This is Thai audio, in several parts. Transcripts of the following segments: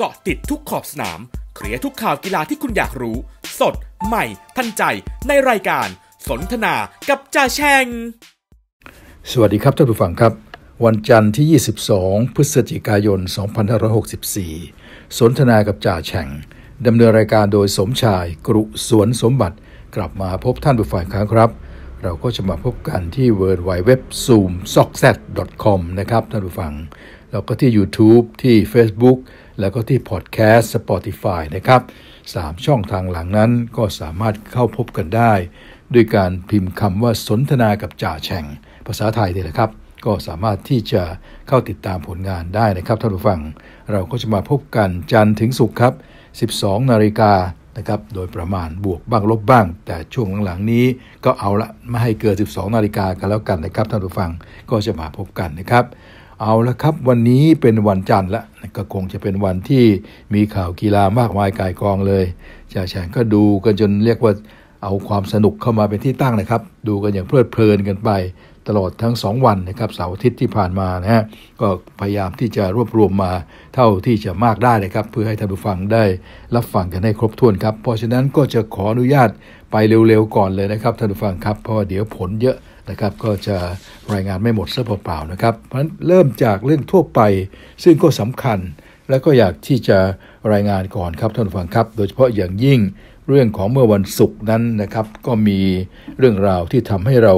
เกาะติดทุกขอบสนาม เคลียร์ทุกข่าวกีฬาที่คุณอยากรู้ สด ใหม่ ทันใจ ในรายการสนทนากับจ่าแชง สวัสดีครับท่านผู้ฟังครับ วันจันทร์ที่ 22 พฤศจิกายน 2564 สนทนากับจ่าแชงดำเนินรายการโดยสมชายกรุ สวนสมบัติ กลับมาพบท่านผู้ฟังครั้งครับ เราก็จะมาพบกันที่ w w w z o o m s o c k s e t c o m นะครับท่านผู้ฟังแล้วก็ที่ YouTube ที่ Facebook แล้วก็ที่พอดแคสต์ Spotify นะครับสามช่องทางหลังนั้นก็สามารถเข้าพบกันได้ ด้วยการพิมพ์คำว่าสนทนากับจ่าแฉ่ง ภาษาไทยเลยนะครับ ก็สามารถที่จะเข้าติดตามผลงานได้นะครับท่านผู้ฟังเราก็จะมาพบกันจันทร์ถึงศุกร์ครับ 12 นาฬิกานะครับ โดยประมาณบวกบ้างลบบ้าง แต่ช่วงหลังๆนี้ก็เอาละไม่ให้เกิน12 นาฬิกากันแล้วกันนะครับท่านผู้ฟังก็จะมาพบกันนะครับเอาละครับวันนี้เป็นวันจันทร์ละก็คงจะเป็นวันที่มีข่าวกีฬามากมายกายกองเลยจ่าแฉงก็ดูกันจนเรียกว่าเอาความสนุกเข้ามาเป็นที่ตั้งนะครับ ดูกันอย่างเพลิดเพลินกันไป ตลอดทั้ง 2 วันนะครับเสาร์อาทิตย์ที่ผ่านมานะฮะก็พยายามที่จะรวบรวมมาเท่าที่จะมากได้นะครับเพื่อให้ท่านผู้ฟังได้รับฟังกันให้ครบถ้วนครับเพราะฉะนั้นก็จะขออนุญาตไปเร็วๆก่อนเลยนะครับท่านผู้ฟังครับเพราะว่าเดี๋ยวผลเยอะนะครับก็จะรายงานไม่หมดซะเปล่าๆนะครับเพราะฉะนั้นเริ่มจากเรื่องทั่วไป ซึ่งก็สำคัญ และก็อยากที่จะรายงานก่อนครับ ท่านผู้ฟังครับ โดยเฉพาะอย่างยิ่ง เรื่องของเมื่อวันศุกร์นั้นนะครับ ก็มีเรื่องราวที่ทำให้เรา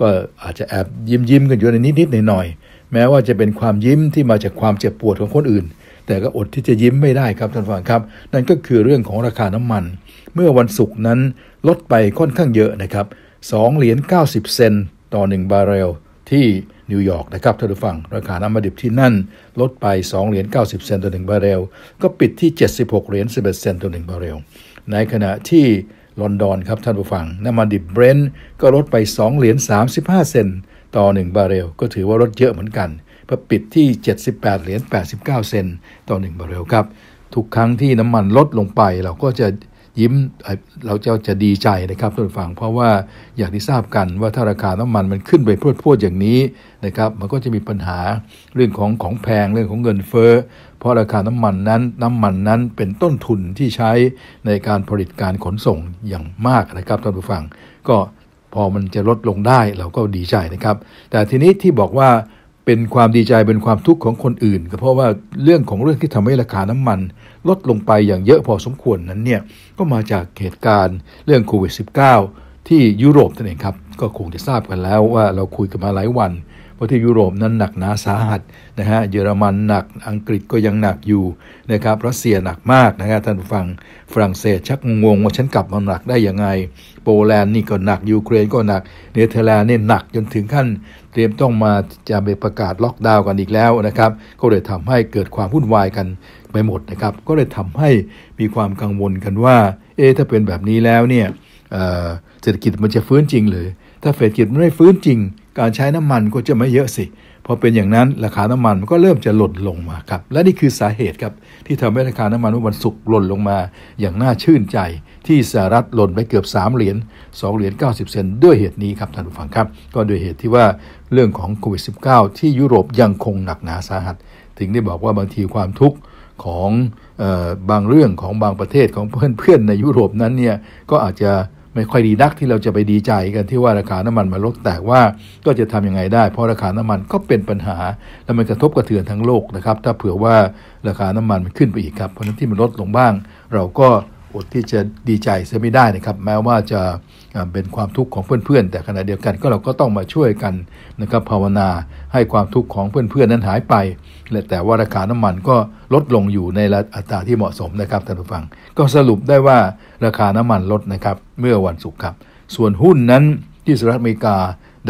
ก็อาจจะแอบยิ้มยิ้มกันอยู่ในนิดๆหน่อยๆแม้ว่าจะเป็นความยิ้มที่มาจากความเจ็บปวดของคนอื่น แต่ก็อดที่จะยิ้มไม่ได้ครับท่านผู้ฟังครับ นั่นก็คือเรื่องของราคาน้ำมัน เมื่อวันศุกร์นั้นลดไปค่อนข้างเยอะนะครับ2เหรียญ90 เซนต์ต่อ 1 บาร์เรลที่ นิวยอร์กนะครับท่านผู้ฟัง ราคาน้ำมันดิบที่นั่น ลดไป 2เหรียญ90 เซนต์ต่อ1บาร์เรลก็ปิดที่ 76เหรียญ11เซนต์ต่อ1บาร์เรลในขณะที่ ลอนดอนครับท่านผู้ฟังน้ำมันดิบเบรนท์ก็ลดไป 2เหรียญ35 เซนต์ต่อ 1 บาร์เรลก็ถือว่าลดเยอะเหมือนกันเพื่อปิดที่ 78เหรียญ89 เซนต่อ 1 บาร์เรลครับ ทุกครั้งที่น้ำมันลดลงไปเราก็จะยิ้มเราจะจะดีใจนะครับท่านผู้ฟังเพราะว่าอยากที่ทราบกันว่าถ้าราคาน้ำมันมันขึ้นไปพรวดพรวดอย่างนี้นะครับ มันก็จะมีปัญหาเรื่องของของแพงเรื่องของเงินเฟ้อ เพราะราคาน้ำมันนั้นน้ำมันนั้นเป็นต้นทุนที่ใช้ในการผลิตการขนส่งอย่างมากนะครับท่านผู้ฟังก็พอมันจะลดลงได้เราก็ดีใจนะครับ แต่ทีนี้ที่บอกว่าเป็นความดีใจเป็นความทุกข์ของคนอื่นก็เพราะว่าเรื่องของเรื่องที่ทำให้ราคาน้ำมัน ลดลงไปอย่างเยอะพอสมควรนั้นเนี่ย ก็มาจากเหตุการณ์เรื่องโควิด -19 ที่ยุโรปนั่นเองครับ ก็คงจะทราบกันแล้วว่าเราคุยกันมาหลายวันราะที่ยุโรปนั้นหนักหนาสาหัสนะฮะเยอรมันหนักอังกฤษก็ยังหนักอยู่นะครับรัสเซียหนักมากนะฮะท่านผู้ฟังฝรั่งเศสชักงงว่าฉันกลับมาหนักได้ยังไง โปแลนด์นี่ก็หนักยูเครนก็หนักเนเธอร์แลนด์นี่หนักจนถึงขั้น เตรียมต้องมาจะไปประกาศล็อกดาวน์กันอีกแล้วนะครับ ก็เลยทำให้เกิดความวุ่นวายกันไปหมดนะครับก็เลยทำให้มีความกังวลกันว่าเอ๊ถ้าเป็นแบบนี้แล้วเนี่ยเศรษฐกิจมันจะฟื้นจริงหรือถ้าเศรษฐกิจไม่ฟื้นจริงการใช้น้ำมันก็จะไม่เยอะสิ พอเป็นอย่างนั้น ราคาน้ำมันมัน ก็เริ่มจะหล่นลงมาครับ และนี่คือสาเหตุครับ ที่ทำให้ราคาน้ำมันเมื่อวันศุกร์หล่นลงมาอย่างน่าชื่นใจที่สหรัฐหล่นไปเกือบ3 เหรียญ2เหรียญ90 เซนด้วยเหตุนี้ครับท่านผู้ฟังครับ ก็ด้วยเหตุที่ว่าเรื่องของโควิด -19 ที่ยุโรปยังคงหนักหนาสาหัส ถึงได้บอกว่าบางทีความทุกข์ของบางเรื่องของบางประเทศของเพื่อนๆ ในยุโรปนั้นเนี่ยก็อาจจะไม่ค่อยดีนักที่เราจะไปดีใจ กันที่ว่าราคาน้ำมันมาลดแต่ว่าก็จะทํำยังไงได้ เพราะราคาน้ำมันก็เป็นปัญหา และมันกระทบกระเทือนทั้งโลกนะครับถ้าเผื่อว่าราคาน้ำมันมันขึ้นไปอีกครับเพราะนั้นที่มันลดลงบ้าง เราก็อดที่จะดีใจเสียไม่ได้นะครับ แม้ว่าจะเป็นความทุกข์ของเพื่อนๆแต่ขณะเดียวกันก็เราก็ต้องมาช่วยกันนะครับภาวนาให้ความทุกข์ของเพื่อนๆนั้นหายไปและแต่ว่าราคาน้ำมันก็ลดลงอยู่ในอัตราที่เหมาะสมนะครับท่านผู้ฟัง ก็สรุปได้ว่าราคาน้ำมันลดนะครับเมื่อวันศุกร์ครับ ส่วนหุ้นนั้นที่สหรัฐอเมริกา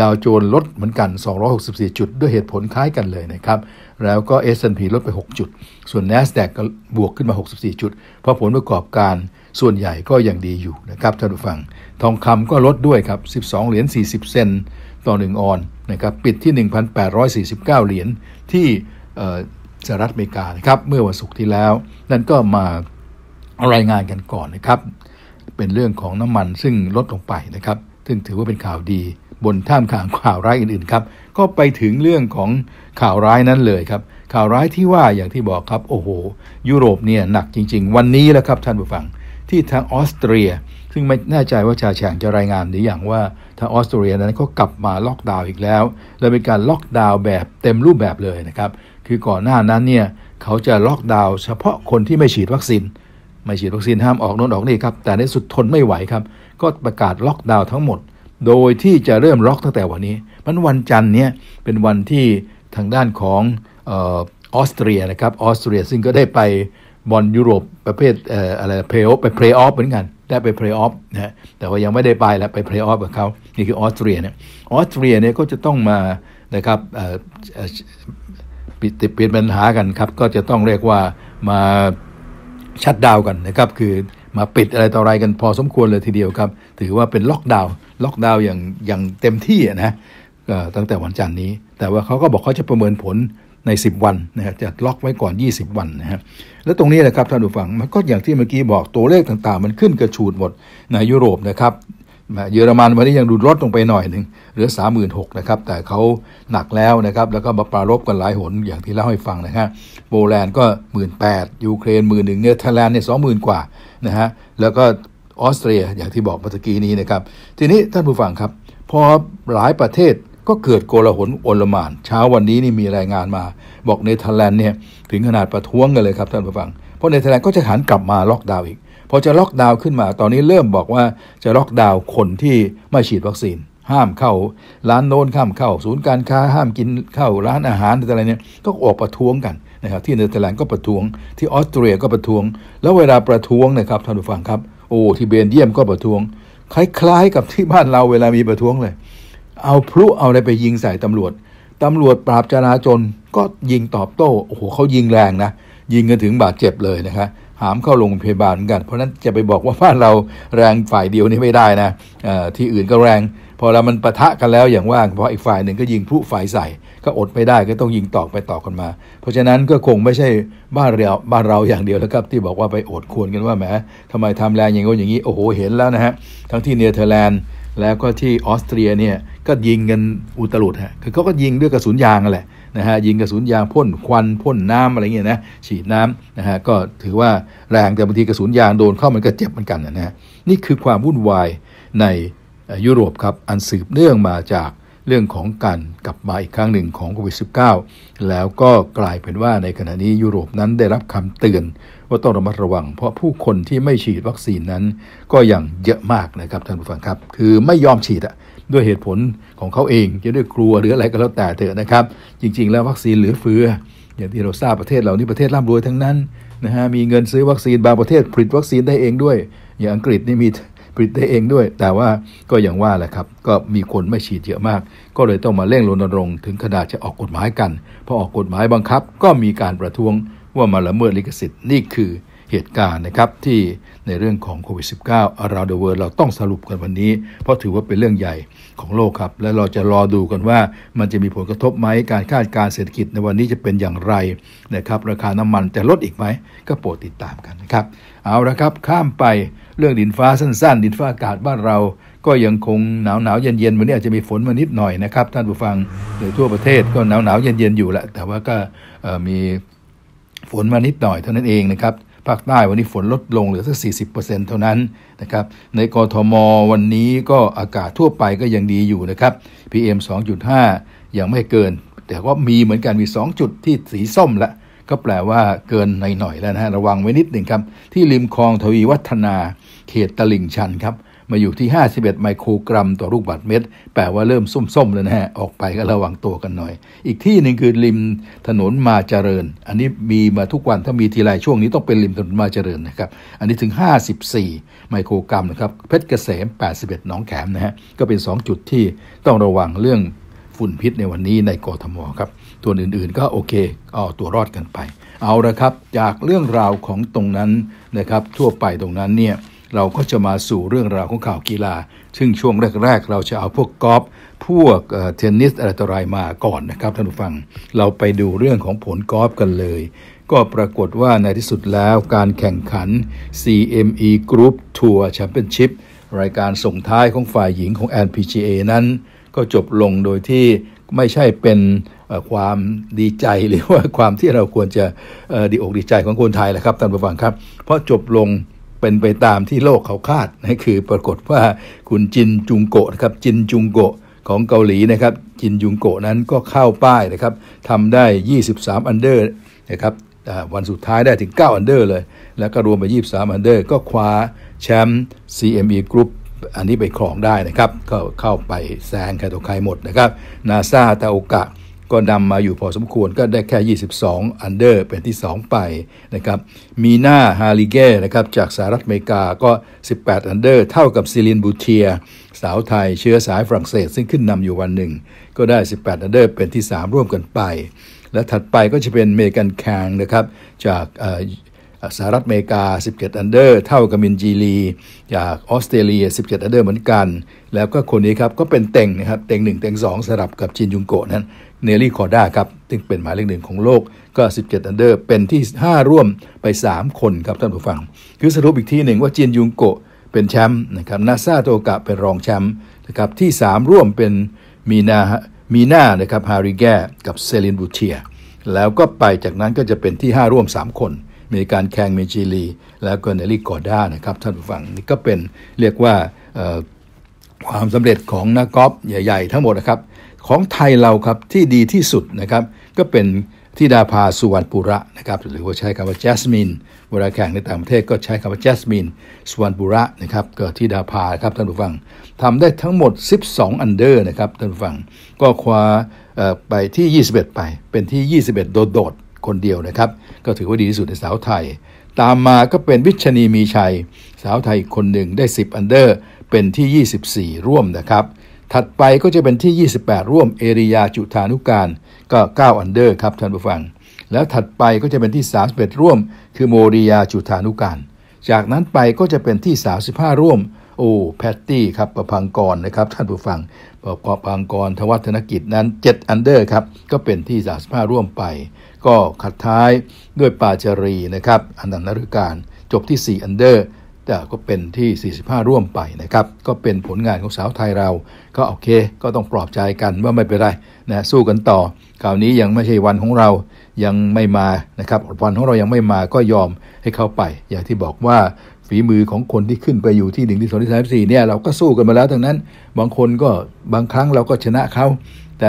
ดาวโจนส์ลดเหมือนกัน 264 จุด ด้วยเหตุผลคล้ายกันเลยนะครับแล้วก็ S&P ลดไป 6 จุด ส่วน NASDAQ ก็บวกขึ้นมา 64 จุด เพราะผลประกอบการส่วนใหญ่ก็ยังดีอยู่นะครับท่านผู้ฟัง ทองคำก็ลดด้วยครับ 12 เหรียญ40 เซนต์ต่อ 1 ออนนะครับปิดที่ 1,849 เหรียญที่สหรัฐอเมริกานะครับ เมื่อวันศุกร์ที่แล้ว นั่นก็มารายงานกันก่อนนะครับ เป็นเรื่องของน้ำมันซึ่งลดลงไปนะครับ ซึ่งถือว่าเป็นข่าวดีบนท่ามกลางข่าวร้ายอื่นๆครับก็ไปถึงเรื่องของข่าวร้ายนั้นเลยครับ ข่าวร้ายที่ว่าอย่างที่บอกครับโอ้โหยุโรปเนี่ยหนักจริงๆ วันนี้แล้วครับ ท่านผู้ฟังที่ทางออสเตรียซึ่งไม่แน่ใจว่าชาแฉงจะรายงานหรืออย่างว่าทางออสเตรียนั้นก็กลับมาล็อกดาวน์อีกแล้ว และเป็นการล็อกดาวน์แบบเต็มรูปแบบเลยนะครับคือก่อนหน้านั้นเนี่ยเขาจะล็อกดาวน์เฉพาะคนที่ไม่ฉีดวัคซีนไม่ฉีดวัคซีนห้ามออกโน่นออกนี่ครับแต่ในสุดทนไม่ไหวครับ ก็ประกาศล็อกดาวน์ทั้งหมดโดยที่จะเริ่มล็อกตั้งแต่วันนี้ มันวันจันทร์เนี้ยเป็นวันที่ทางด้านของออสเตรียนะครับ ออสเตรียซึ่งก็ได้ไปบอลยุโรปประเภทอะไรเพลย์ออฟไปเพลย์ออฟเหมือนกัน ได้ไปเพลย์ออฟนะแต่ว่ายังไม่ได้ไปแล้วไปเพลย์ออฟกับเขานี่คือออสเตรียเนี่ยออสเตรียเนี่ยก็จะต้องมานะครับเิดเปยนปัญหากันครับก็จะต้องเรียกว่ามาชัดดาวกันนะครับคือมาปิดอะไรต่ออะไรกันพอสมควรเลยทีเดียวครับถือว่าเป็นล็อกดาวน์ล็อกดาวน์อย่างอย่างเต็มที่นะตั้งแต่วันจันทร์นี้ แต่ว่าเขาก็บอกเขาจะประเมินผลใน 10 วันนะครับจะล็อกไว้ก่อน 20 วันนะฮะแล้วตรงนี้นะครับท่านผู้ฟังมันก็อย่างที่เมื่อกี้บอกตัวเลขต่างๆ มันขึ้นกระชูดหมดในยุโรปนะครับเยอรมันวันนี้ยังดูลดลงไปหน่อยหนึ่งเหลือ 36,000นะครับแต่เขาหนักแล้วนะครับแล้วก็มาปรารบกันหลายหนอย่างที่เล่าให้ฟังนะฮะโปแลนด์ก็ 18,000ยูเครน1 1ึ่งเนเธอร์แลนด์เนี่ยสองหมกว่านะฮะแล้วก็ออสเตรียอย่างที่บอกเมื่อกี้นี้นะครับ ทีนี้ท่านผู้ฟังครับพอ หลายประเทศก็เกิดโกลาหลโอลมาน เช้าวันนี้นี่มีรายงานมา บอกเนเธอร์แลนด์เนี่ยถึงขนาดประท้วงกันเลยครับ ท่านผู้ฟัง เพราะเนเธอร์แลนด์ ก็จะหันกลับมาล็อกดาวน์อีกพอจะล็อกดาวน์ขึ้นมาตอนนี้เริ่มบอกว่าจะล็อกดาวน์คนที่ไม่ฉีดวัคซีน ห้ามเข้าร้านโน้นห้ามเข้า ศูนย์การค้า ห้ามกินเข้าร้านอาหารอะไรเนี่ยก็ออกประท้วงกันนะครับที่เนเธอร์แลนด์ก็ประท้วง ที่ออสเตรียก็ประท้วง แล้วเวลาประท้วงนะครับท่านผู้ฟังครับโอที่เบนเยียมก็ประท้วงคล้ายๆกับที่บ้านเราเวลามีประท้วงเลย เอาพลุเอาอะไรไปยิงใส่ตำรวจ ตำรวจปราบจราจนก็ยิงตอบโต้โอ้โหเขายิงแรงนะยิงกันถึงบาดเจ็บเลยนะคะหามเข้าโรงพยาบาลกัน เพราะนั้นจะไปบอกว่าบ้านเราแรงฝ่ายเดียวนี่ไม่ได้นะที่อื่นก็แรง พอเรามันปะทะกันแล้วอย่างว่า เพราะอีกฝ่ายหนึ่งก็ยิงพลุฝ่ายใส่ก็อดไม่ได้ก็ต้องยิงตอกไปตอกกันมา เพราะฉะนั้นก็คงไม่ใช่บ้านเราบ้านเราอย่างเดียวนะครับที่บอกว่าไปอดควรกันว่าแหมทำไมทำแรงอย่างงี้อย่างนี้โอ้โหเห็นแล้วนะฮะทั้งที่เนเธอร์แลนด์แล้วก็ที่ออสเตรียเนี่ยก็ยิงกันอุตลุดฮะคือเขาก็ยิงด้วยกระสุนยางแหละนะฮะยิงกระสุนยางพ่นควันพ่นน้ำอะไรเงี้ยนะฉีดน้ำนะฮะก็ถือว่าแรงแต่บางทีกระสุนยางโดนเข้ามันก็เจ็บเหมือนกันนะฮะนี่คือความวุ่นวายในยุโรปครับอันสืบเนื่องมาจากเรื่องของการกลับมาอีกครั้งหนึ่งของโควิด -19 แล้วก็กลายเป็นว่าในขณะนี้ยุโรปนั้นได้รับคำเตือน ว่าต้องระมัดระวังเพราะผู้คนที่ไม่ฉีดวัคซีนนั้น ก็ยังเยอะมากนะครับท่านผู้ฟังครับ คือไม่ยอมฉีดอะด้วยเหตุผลของเขาเอง จะด้วยกลัวหรืออะไรก็แล้วแต่เถอะนะครับ จริง ๆ แล้ววัคซีนเหลือเฟืออย่างที่เราทราบประเทศเหล่านี้ประเทศร่ำรวยทั้งนั้นนะฮะมีเงินซื้อวัคซีนบางประเทศผลิตวัคซีนได้เองด้วย อย่างอังกฤษนี่มีผลิตเองด้วย แต่ว่าก็อย่างว่าแหละครับ ก็มีคนไม่ฉีดเยอะมาก ก็เลยต้องมาเร่งรณรงค์ถึงขนาดจะออกกฎหมายกัน พอออกกฎหมายบังคับ ก็มีการประท้วงว่ามาละเมิดลิขสิทธิ์นี่คือเหตุการณ์นะครับที่ในเรื่องของโควิด -19 around the world เราต้องสรุปกันวันนี้ เพราะถือว่าเป็นเรื่องใหญ่ของโลกครับ และเราจะรอดูกันว่ามันจะมีผลกระทบไหมการคาดการเศรษฐกิจในวันนี้จะเป็นอย่างไรนะครับ ราคาน้ำมันจะลดอีกไหมก็โปรดติดตามกันนะครับ เอาละครับข้ามไปเรื่องดินฟ้าสั้นๆดินฟ้าอากาศบ้านเราก็ยังคงหนาวหนาวเย็นเย็นวันนี้อาจจะมีฝนมานิดหน่อยนะครับท่านผู้ฟังโดยทั่วประเทศก็หนาวหนาวเย็นเย็นอยู่แหละแต่ว่าก็มีฝนมานิดหน่อยเท่านั้นเองนะครับภาคใต้วันนี้ฝนลดลงเหลือสักิบเท่านั้นนะครับในกรทม วันนี้ก็อากาศทั่วไปก็ยังดีอยู่นะครับ PM 2.5ยังไม่เกิน แต่ว่ามีเหมือนกันมี2จุดที่สีส้มละก็แปลว่าเกินหน่อยๆแล้วนะฮะระวังไว้นิดหนึ่งครับ ที่ริมคลองทวีวัฒนาเขตตลิ่งชันครับมาอยู่ที่ 51 ไมโครกรัม ต่อลูกบาศก์เมตรแปลว่าเริ่มส้มๆแล้วนะฮะออกไปก็ระวังตัวกันหน่อย อีกที่หนึ่งคือริมถนนมาเจริญ อันนี้มีมาทุกวันถ้ามีทีไรช่วงนี้ต้องเป็นริมถนนมาเจริญนะครับ อันนี้ถึง 54 ไมโครกรัมนะครับเพชรเกษม 81 หนองแขมนะฮะก็เป็น 2จุดที่ต้องระวังเรื่องฝุ่นพิษในวันนี้ในกรทมครับตัวอื่นๆ ก็โอเค เอาตัวรอดกันไป เอาละครับ จากเรื่องราวของตรงนั้นนะครับ ทั่วไปตรงนั้นเนี่ย เราก็จะมาสู่เรื่องราวของข่าวกีฬา ซึ่งช่วงแรกๆ เราจะเอาพวกกอล์ฟพวกเทนนิส อะไรต่ออะไรมาก่อนนะครับท่านผู้ฟัง เราไปดูเรื่องของผลกอล์ฟกันเลย ก็ปรากฏว่าในที่สุดแล้วการแข่งขัน CME Group Tour Championship รายการส่งท้ายของฝ่ายหญิงของ l p g a นั้น ก็จบลงโดยที่ไม่ใช่เป็นความดีใจหรือว่าความที่เราควรจะดีอกดีใจของคนไทยแหละครับท่านผู้ฟังครับเพราะจบลงเป็นไปตามที่โลกเขาคาดนะคือปรากฏว่าคุณจินจุงโกะครับจินจุงโกะของเกาหลีนะครับจินยุงโกะนั้นก็เข้าป้ายนะครับทำได้ 23 อันเดอร์นะครับวันสุดท้ายได้ถึง 9 อันเดอร์เลย แล้วก็รวมไป 23 อันเดอร์ ก็คว้าแชมป์ CME Group อันนี้ไปครองได้นะครับก็เข้าไปแซงใครต่อใครหมดนะครับนาซาตาโอกะก็นำมาอยู่พอสมควรก็ได้แค่ 22 อันเดอร์เป็นที่ 2 ไปนะครับมีนาฮาริเก้นะครับจากสหรัฐอเมริกาก็ 18 อันเดอร์ เท่ากับซิลินบูเทียสาวไทยเชื้อสายฝรั่งเศสซึ่งขึ้นนำอยู่วันหนึ่ง ก็ได้ 18 อันเดอร์เป็นที่ 3 ร่วมกันไป และถัดไปก็จะเป็นเมกันแคงนะครับจากสหรัฐอเมริกา 17 อันเดอร์ เท่ากับมินจีลีจากออสเตรเลีย 17 อันเดอร์เหมือนกัน แล้วก็คนนี้ครับ ก็เป็นเต็งนะครับเต็ง1 เต็ง2สลับกับจินยุงโกะนั้นเนลี่คอร์ด้าครับซึ่งเป็นหมายเลขหนึ่งของโลกก็ 17 อันเดอร์เป็นที่ 5 ร่วมไป 3 คนครับท่านผู้ฟัง คือสรุปอีกทีหนึ่งว่าจินยุงโกะเป็นแชมป์นะครับนาซาโตกะเป็นรองแชมป์นะครับที่ 3 ร่วมเป็นมีนามีนานะครับฮาริแกกับเซลินบูเทียแล้วก็ไปจากนั้นก็จะเป็นที่ 5 ร่วม 3 คนมีการแข่งมีิลีแล้วก็เนลลี่กอด้านะครับท่านผู้ฟังนี่ก็เป็นเรียกว่าความสำเร็จของนักกอล์ฟใหญ่ ๆ ทั้งหมดนะครับของไทยเราครับที่ดีที่สุดนะครับก็เป็นทิดาภาสุวรรณปุระนะครับหรือว่าใช้คำว่าแจสมินเวลาแข่งในต่างประเทศก็ใช้คำว่าแจสมินสุวรรณปุระนะครับก็ทิดาภาครับท่านผู้ฟังทำได้ทั้งหมด 12 อันเดอร์นะครับท่านผู้ฟังก็คว้าไปที่ 21 ไปเป็นที่ 21 โดดๆคนเดียวนะครับ ก็ถือว่าดีที่สุดในสาวไทย ตามมาก็เป็นวิชณีมีชัย สาวไทยคนหนึ่งได้ 10 อันเดอร์เป็นที่ 24 ร่วมนะครับ ถัดไปก็จะเป็นที่ 28 ร่วมเอริยาจุธานุการก็ 9 อันเดอร์ ครับท่านผู้ฟัง แล้วถัดไปก็จะเป็นที่ 31 ร่วม คือโมริยาจุธานุการจากนั้นไปก็จะเป็นที่ 35 ร่วมโอแพตตี้ครับประพังกรนะครับท่านผู้ฟังประพังกรทวัฒนกิจนั้น 7 อันเดอร์ครับก็เป็นที่ภ5ร่วมไป ก็ขัดท้ายด้วยปาจารีนะครับ อันดับนาฬการจบที่ 4 อันเดอร์ แต่ก็เป็นที่ 45 ร่วมไปนะครับก็เป็นผลงานของสาวไทยเรา ก็โอเคก็ต้องปลอบใจกันว่าไม่เป็นไรนะสู้กันต่อคราวนี้ยังไม่ใช่วันของเรายังไม่มานะครับวันของเรายังไม่มาก็ยอมให้เขาไป อย่างที่บอกว่าฝีมือของคนที่ขึ้นไปอยู่ที่หนึ่งที่สองที่สามที่สี่เนี่ยเราก็สู้กันมาแล้วทั้งนั้น บางคนก็บางครั้งเราก็ชนะเขาแต่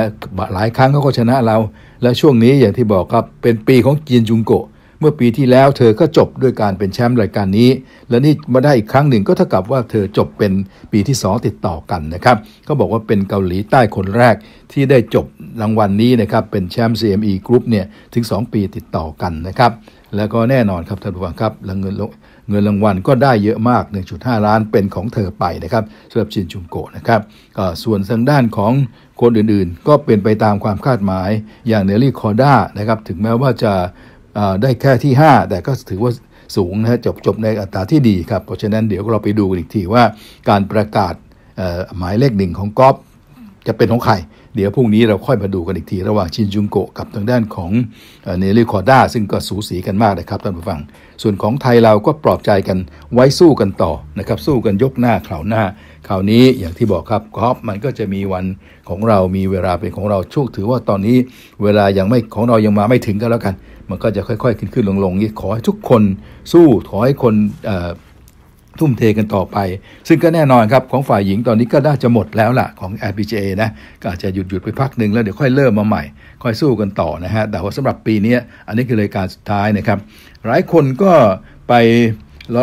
หลายครั้งเขาก็ชนะเรา และช่วงนี้อย่างที่บอกครับเป็นปีของจีนจุงโกะเมื่อปีที่แล้วเธอก็จบด้วยการเป็นแชมป์รายการนี้ และนี่มาได้อีกครั้งหนึ่งก็เท่ากับว่าเธอจบเป็นปีที่สองติดต่อกันนะครับก็บอกว่าเป็นเกาหลีใต้คนแรกที่ได้จบรางวัลนนี้นะครับเป็นแชมป์ CME Group เนี่ยถึง2 ปีติดต่อกันนะครับแล้วก็แน่นอนครับท่านผู้ฟังครับเงินลงเงินรางวัลก็ได้เยอะมาก 1.5 ล้านเป็นของเธอไปนะครับสำหรับชินชุมโกะนะครับส่วนทางด้านของคนอื่นๆ ก็เป็นไปตามความคาดหมายอย่างเนลลี่คอด้านะครับถึงแม้ว่าจะได้แค่ที่ 5 แต่ก็ถือว่าสูงนะจบจบในอัตราที่ดีครับ เพราะฉะนั้นเดี๋ยวเราไปดูกันอีกทีว่าการประกาศหมายเลขหนึ่งของกอลฟจะเป็นของใครเดี๋ยวพรุ่งนี้เราค่อยมาดูกันอีกที ระหว่างชินจุงโกะกับทางด้านของเนลิคอร์ด้าซึ่งก็สูสีกันมากนะครับท่านผู้ฟังส่วนของไทยเราก็ปลอบใจกันไว้สู้กันต่อนะครับ สู้กันยกหน้าข่าวหน้า คราวนี้อย่างที่บอกครับกอล์ฟมันก็จะมีวันของเรามีเวลาเป็นของเราชคถือว่าตอนนี้เวลายังไม่ของเรายังมาไม่ถึงก็แล้วกัน มันก็จะค่อย ๆขึ้นขึ้นลงลงนี้ขอให้ทุกคนสู้ขอให้คนทุ่มเทกันต่อไป ซึ่งก็แน่นอนครับ ของฝ่ายหญิงตอนนี้ก็น่าจะหมดแล้วล่ะ ของ LPGA นะ ก็อาจจะหยุดหยุดไปพักหนึ่งแล้วเดี๋ยวค่อยเริ่มมาใหม่ ค่อยสู้กันต่อนะฮะ แต่ว่าสำหรับปีนี้อันนี้คือรายการสุดท้ายนะครับ หลายคนก็ไป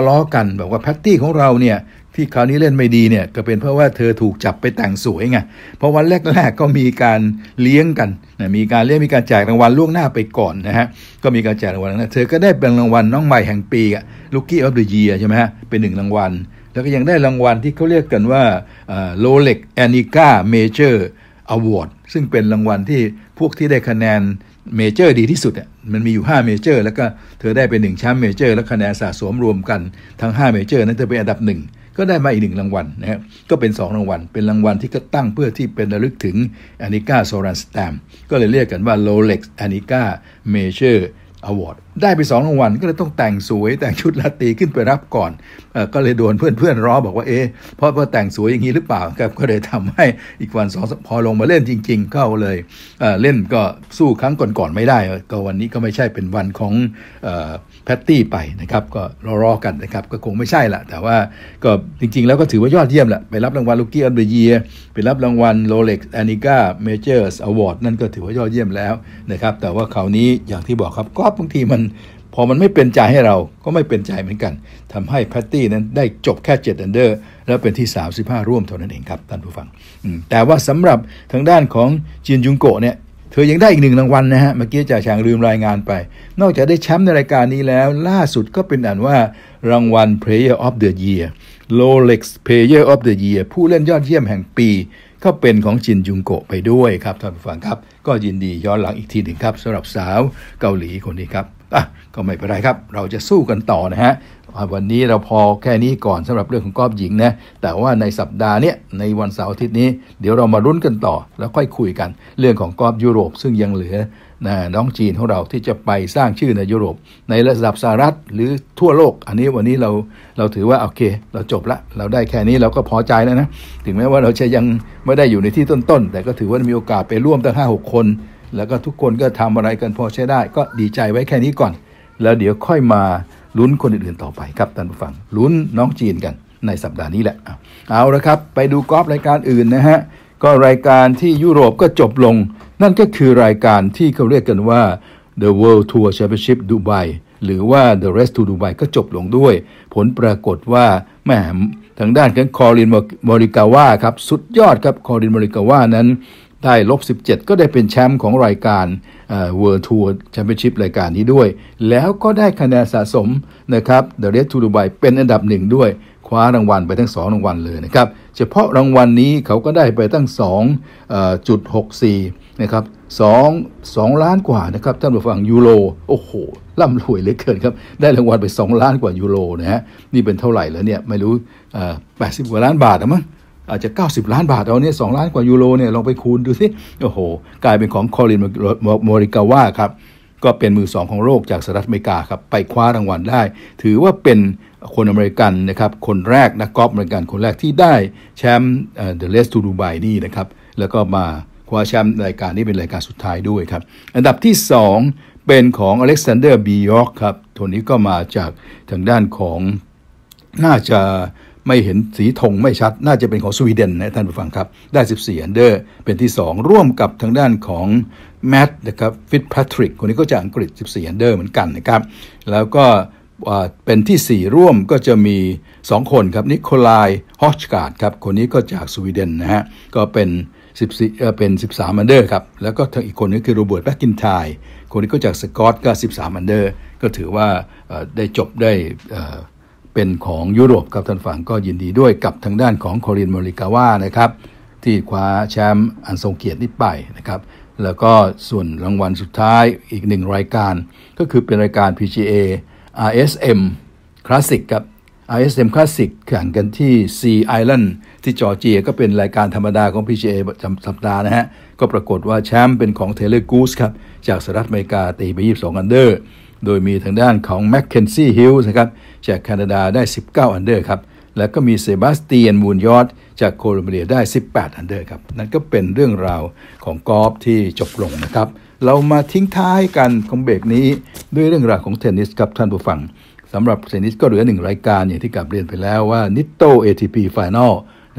ล้อๆกันแบบว่าแพตตี้ของเราเนี่ยที่คราวนี้เล่นไม่ดีเนี่ยก็เป็นเพราะว่าเธอถูกจับไปแต่งสวยไง เพราะวันแรกๆ ก็มีการเลี้ยงกันนะมีการเลี้ยง มีการแจกรางวัลล่วงหน้าไปก่อนนะฮะ ก็มีการแจกรางวัลนะ เธอก็ได้เป็นรางวัลน้องใหม่แห่งปีอะลูกี้ออฟเดอะเยียใช่ไหมฮะ เป็นหนึ่งรางวัล แล้วก็ยังได้รางวัลที่เขาเรียกกันว่าโรเล็กแอนิก้าเมเจอร์อวอร์ดซึ่งเป็นรางวัลที่พวกที่ได้คะแนนเมเจอร์ดีที่สุดอ่ะมันมีอยู่5เมเจอร์แล้วก็เธอได้เป็นหนึ่งแชมป์เมเจอร์และคะแนนสะสมรวมกันทั้ง5เมเจอร์นั้นเธอเป็นอันดับหนึ่งก็ได้มาอีกหนึ่งรางวัลนะครับก็เป็น2 รางวัลเป็นรางวัลที่ก็ตั้งเพื่อที่เป็นระลึกถึงอานิก้าโซรันสแตมก็เลยเรียกกันว่า Rolex a n i ม a Major Award ได้ไปสองรางวัลก็เลยต้องแต่งสวยแต่งชุดลาตีขึ้นไปรับก่อนอก็เลยโดนเพื่อนๆรอบอกว่าเอ๊ะเพราะว่าแต่งสวยอย่างนี้หรือเปล่าครับก็เลยทำให้อีกวันสองพอลงมาเล่นจริงๆเข้าเลยเเล่นก็สู้ครั้งก่อนๆไม่ได้ก็วันนี้ก็ไม่ใช่เป็นวันของแพตตี้ไปนะครับก็รอๆกันนะครับก็คงไม่ใช่ละแต่ว่าก็จริงๆแล้วก็ถือว่ายอดเยี่ยมแหละไปรับรางวัลลูกี้อันเดเียไปรับรางวัลโรเล็กซ์แอนิก้าเมเจอร์สอวอร์ดนั่นก็ถือว่ายอดเยี่ยมแล้วนะครับแต่ว่าคราวนี้อย่างที่บอกครับก็บางทีมันพอมันไม่เป็นใจให้เราก็ไม่เป็นใจเหมือนกัน ทำให้แพตตี้นั้นได้จบแค่7อันเดอร์ แล้วเป็นที่ 35 ร่วมเท่านั้นเองครับท่านผู้ฟังแต่ว่าสำหรับทางด้านของจีนยุงโกเนี่ยเธอยังได้อีกหนึ่งรางวัลนะฮะ เมื่อกี้จ่าช่างลืมรายงานไป นอกจากได้แชมป์ในรายการนี้แล้ว ล่าสุดก็เป็นอันว่ารางวัล Player of the Year Rolex Player of the Year ผู้เล่นยอดเยี่ยมแห่งปี ก็เป็นของจินยุงโกไปด้วยครับท่านผู้ฟังครับ ก็ยินดีย้อนหลังอีกทีหนึ่งครับสำหรับสาวเกาหลีคนนี้ครับอ่ะก็ไม่เป็นไรครับ เราจะสู้กันต่อนะฮะวันนี้เราพอแค่นี้ก่อนสำหรับเรื่องของกอล์ฟหญิงนะแต่ว่าในสัปดาห์นี้ในวันเสาร์อาทิตย์นี้ เดี๋ยวเรามารุ้นกันต่อแล้วค่อยคุยกัน เรื่องของกอล์ฟยุโรปซึ่งยังเหลือนะน้องจีนของเราที่จะไปสร้างชื่อในยุโรป ในระดับสหรัฐหรือทั่วโลก อันนี้วันนี้เราเราถือว่าโอเค เราจบละเราได้แค่นี้เราก็พอใจแล้วนะถึงแม้ว่าเราจะยังไม่ได้อยู่ในที่ต้นๆแต่ก็ถือว่ามีโอกาสไปร่วมตั้ง5-6คนแล้วก็ทุกคนก็ทำอะไรกันพอใช้ได้ก็ดีใจไว้แค่นี้ก่อน แล้วเดี๋ยวค่อยมาลุ้นคนอื่นๆต่อไปครับท่านผู้ฟังลุ้นน้องจีนกันในสัปดาห์นี้แหละ เอาละครับไปดูกอล์ฟรายการอื่นนะฮะ ก็รายการที่ยุโรปก็จบลง นั่นก็คือรายการที่เขาเรียกกันว่า The World Tour Championship Dubai หรือว่า The r e s t to Dubai ก็จบลงด้วย ผลปรากฏว่าแม่ทางด้านของคอรินมอริกาว่าครับสุดยอดครับคอรินมอริกาว่านั้นได้ลบ 17 ก็ได้เป็นแชมป์ของรายการเวิร์ทัวร์แชมเปี้ยนชิพรายการนี้ด้วย แล้วก็ได้คะแนนสะสมนะครับเดอะเรสทูดูไบเป็นอันดับหนึ่งด้วย คว้ารางวัลไปทั้ง 2รางวัลเลยนะครับ เฉพาะรางวัลนนี้เขาก็ได้ไปตั้ง 2.64 นะครับ2 2ล้านกว่านะครับท่านผู้ฟังยูโรโอ้โหล่ำรวยเหลือเกินครับ ได้รางวัลไป 2 ล้านกว่ายูโรนะฮะนี่เป็นเท่าไหร่แล้วเนี่ยไม่รู้แปดสิบกว่าล้านบาทนะมั้งอาจจะ90ล้านบาทเอาเนี่ยสล้านกว่า ยูโรเนี่ย ลองไปคูณดูสิโอ้โห กลายเป็นของคอรินมอริกาว่าครับ ก็เป็นมือสองของโลกจากสหรัฐอเมริกา ครับ ไปคว้ารางวัลได้ ถือว่าเป็นคนอเมริกันนะครับ คนแรก นักกอล์ฟอเมริกันคนแรกที่ได้แชมป์เดอะเลสตูดูไบนี่นะครับ แล้วก็มาคว้าแชมป์รายการ นี้เป็นรายการสุดท้ายด้วยครับ อันดับที่2เป็นของอเล็กซานเดอร์บียอร์กครับคนนี้ก็มาจากทางด้านของน่าจะไม่เห็นสีธงไม่ชัดน่าจะเป็นของสวีเดนนะท่านผู้ฟังครับ ได้ 14อันเดอร์ เป็นที่ 2 ร่วมกับทางด้านของแมตนะครับฟิตแพทริกคนนี้ก็จากอังกฤษ 14อันเดอร์เหมือนกันนะครับ แล้วก็เป็นที่ 4 ร่วมก็จะมี 2 คนครับนิโคลายฮอชการ์ดครับคนนี้ก็จากสวีเดนนะฮะก็เป็น14เป็น 13อันเดอร์ครับแล้วก็ทางอีกคนนึงคือโรเบิร์ตแบ็กกินทายคนนี้ก็จากสกอต ก็ 13อันเดอร์ก็ถือว่าได้จบได้เป็นของยุโรปครับท่านฝั่งก็ยินดีด้วยกับทางด้านของคอรินมริกาว่านะครับ ที่คว้าแชมป์อันทรงเกียรตินี้ไปนะครับ แล้วก็ส่วนรางวัลสุดท้ายอีกหนึ่งรายการ ก็คือเป็นรายการ PGA RSM Classic ครับ RSM Classic แข่งกันที่ Sea Island ที่จอร์เจียก็เป็นรายการธรรมดาของ PGA ประจำสัปดาห์นะฮะก็ปรากฏว่าแชมป์เป็นของเทเลอร์กูสครับจากสหรัฐอเมริกาตีไป22 อันเดอร์โดยมีทางด้านของ m c k เคนซี่ฮิลส์นะครับจากแคนาดาได้ 19 อันเดอร์ครับ แล้วก็มีเซบาสเตียนมูนยอดจากโคลอมเบียได้ 18 อันเดอร์ครับ นั่นก็เป็นเรื่องราวของกอล์ฟที่จบลงนะครับ เรามาทิ้งท้ายกัน ของเบรกนี้ด้วยเรื่องราวของเทนนิสครับ ท่านผู้ฟังสำหรับเทนนิสก็เหลือหนึ่งรายการ อย่างที่กลับเรียนไปแล้วว่านิตโต ATP Final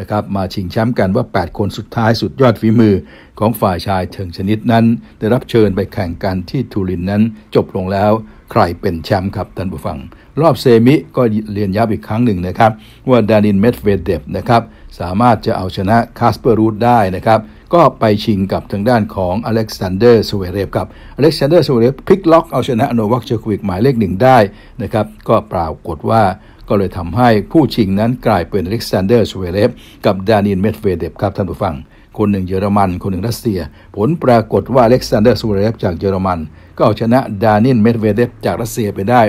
ะครับมาชิงแชมป์กันว่า 8 คนสุดท้ายสุดยอดฝีมือของฝ่ายชายเชิงชนิดนั้น ได้รับเชิญไปแข่งกันที่ทูรินนั้น จบลงแล้วใครเป็นแชมป์ครับท่านผู้ฟัง รอบเซมิ ก็เรียนย้ำอีกครั้งหนึ่งนะครับ ว่า ดานินเมดเวเดฟนะครับ สามารถจะเอาชนะคาสเปอร์รูดได้นะครับ ก็ไปชิงกับทางด้านของอเล็กซานเดอร์สเวเรฟครับอเล็กซานเดอร์สเวเรฟพลิกล็อกเอาชนะโนวัคเชควิกหมายเลขหนึ่งได้นะครับก็ปรากฏว่าก็เลยทำให้ผู้ชิงนั้นกลายเป็นอเล็กซานเดอร์ชเวเลฟกับดานินเมดเวเดฟครับท่านผู้ฟัง คนหนึ่งเยอรมันคนหนึ่งรัสเซีย ผลปรากฏว่าอเล็กซานเดอร์สเวเลฟจากเยอรมันก็เอาชนะดานินเมดเวเดฟจากรัสเซียไปได้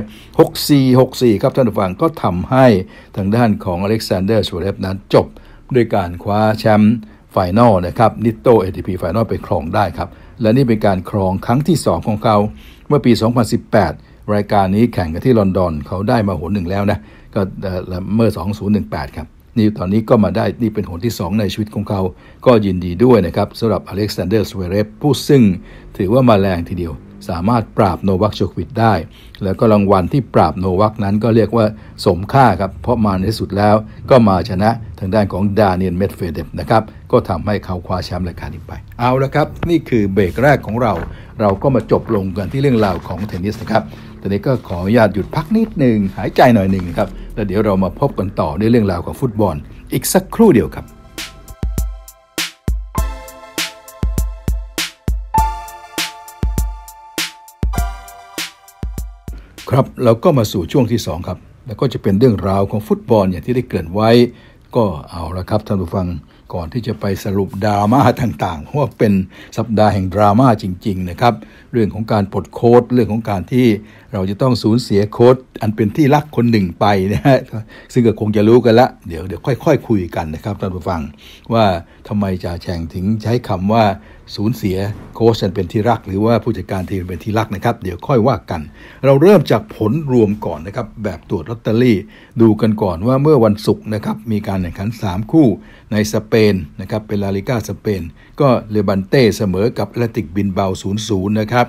6-4 6-4 ครับท่านผู้ฟัง ก็ทำให้ทางด้านของอเล็กซานเดอร์สเวเลฟนั้นจบด้วยการคว้าแชมป์ไฟแนลนะครับนิโตเอทีพีไฟแนลไปครองได้ครับ และนี่เป็นการครองครั้งที่ 2ของเขาเมื่อปี 2018รายการนี้แข่งกันที่ลอนดอน เขาได้มาโหนหนึ่งแล้วนะ ก็เมื่อ2018 ครับ นี่ตอนนี้ก็มาได้ นี่เป็นหนที่ 2 ในชีวิตของเขา ก็ยินดีด้วยนะครับ สำหรับอเล็กซานเดอร์สเวเรฟผู้ซึ่งถือว่ามาแรงทีเดียว สามารถปราบโนวัคโจควิดได้ แล้วก็รางวัลที่ปราบโนวัคนั้นก็เรียกว่าสมค่าครับ เพราะมาในที่สุดแล้ว ก็มาชนะทางด้านของดาเนียลเมดเฟเดบนะครับ ก็ทำให้เขาคว้าแชมป์รายการนี้ไป เอาละครับ นี่คือเบรกแรกของเรา เราก็มาจบลงกันที่เรื่องราวของเทนนิสนะครับตอนนี้ก็ขออนุญาตหยุดพักนิดหนึ่งหายใจหน่อยหนึ่งครับแล้วเดี๋ยวเรามาพบกันต่อในเรื่องราวของฟุตบอล อีกสักครู่เดียวครับ ครับ เราก็มาสู่ช่วงที่ 2 ครับ แล้วก็จะเป็นเรื่องราวของฟุตบอลอย่างที่ได้เกริ่นไว้ ก็เอาละครับท่านผู้ฟังก่อนที่จะไปสรุปดราม่าต่างๆ ว่าเป็นสัปดาห์แห่งดราม่าจริง ๆ นะครับ เรื่องของการปลดโค้ดเรื่องของการที่เราจะต้องสูญเสียโค้ดอันเป็นที่รักคนหนึ่งไปนะฮะซึ่งก็คงจะรู้กันละเดี๋ยวเดี๋ยวค่อยๆคคุยกันนะครับท่านผู้ฟังว่าทำไมจ่าแฉ่งถึงใช้คำว่าสูญเสียโค้ชเป็นที่รักหรือว่าผู้จัดการทีมเป็นที่รักนะครับเดี๋ยวค่อยว่ากัน เราเริ่มจากผลรวมก่อนนะครับแบบตรวจลอตเตอรี่ ดูกันก่อนว่าเมื่อวันศุกร์นะครับมีการแข่งขัน3คู่ในสเปนนะครับเป็นลาลิก้าสเปน ก็เลบันเต้เสมอกับ แอตติกบินเบา0ูนะครับ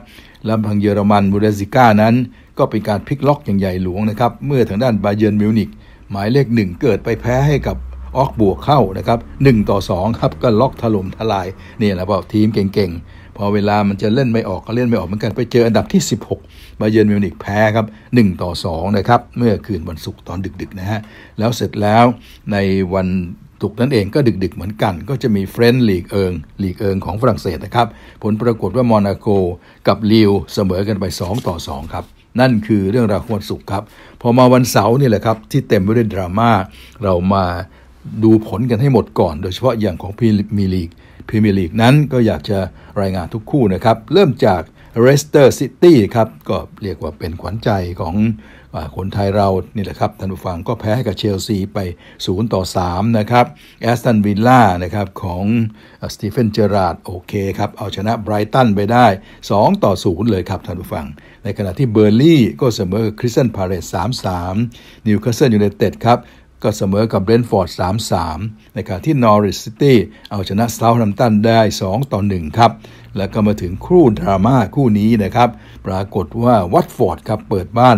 ลำพังเยอรมันบูเดซิก้านั้น ก็เป็นการพลิกล็อกอย่างใหญ่หลวงนะครับเมื่อทางด้านบาเยิร์นมิวนิกหมายเลขหนึ่งเกิดไปแพ้ให้กับออกบวกเข้านะครับ 1 ต่อ 2 ครับ ก็ล็อกถล่มทลายนี่แหละพอาทีมเก่งๆพอเวลามันจะเล่นไม่ออกก็เล่นไม่ออกเหมือนกันไปเจออันดับที่ 16บาเยือนมิวนิกแพ้ครับ 1 ต่อ 2 นะครับ เมื่อคืนวันศุกร์ตอนดึกๆนะฮะ แล้วเสร็จแล้วในวันศุกร์นั่นเองก็ดึกๆเหมือนกัน ก็จะมีเฟรนด์ลีกเอิงลีกเอิงของฝรั่งเศสนะครับผลปรากฏว่ามอนาโกกับลิวเสมอกันไป2ต่อ2ครับนั่นคือเรื่องราวควานสุขครับพอมาวันเสาร์นี่แหละครับที่เต็มไปด้วยดราม่าเรามาดูผลกันให้หมดก่อนโดยเฉพาะอย่างของพรีมีลีกพรีมีลีกนั้นก็อยากจะรายงานทุกคู่นะครับ เริ่มจากเรสเตอร์ซิตี้ครับ ก็เรียกว่าเป็นขวัญใจของคนไทยเรา นี่แหละครับท่านผู้ฟังก็แพ้ให้กับเชลซี ไป 0 ต่อ 3 นะครับแอสตันวิลล่านะครับ ของสตีเฟนเจอราร์ดโอเคครับ เอาชนะไบรตันไปได้ 2 ต่อ 0 เลยครับท่านผู้ฟัง ในขณะที่เบอร์ลี่ก็เสมอคริสตันพาเลส3 3นิวคาสเซิลยูไนเต็ดครับก็เสมอกับเบรนฟอร์ด 3-3ในขณะที่นอริสซิตี้ เอาชนะเซาท์แฮมตันได้ 2ต่อ1ครับ แล้วก็มาถึงคู่ดราม่าคู่นี้นะครับ ปรากฏว่าวัตฟอร์ดครับ เปิดบ้าน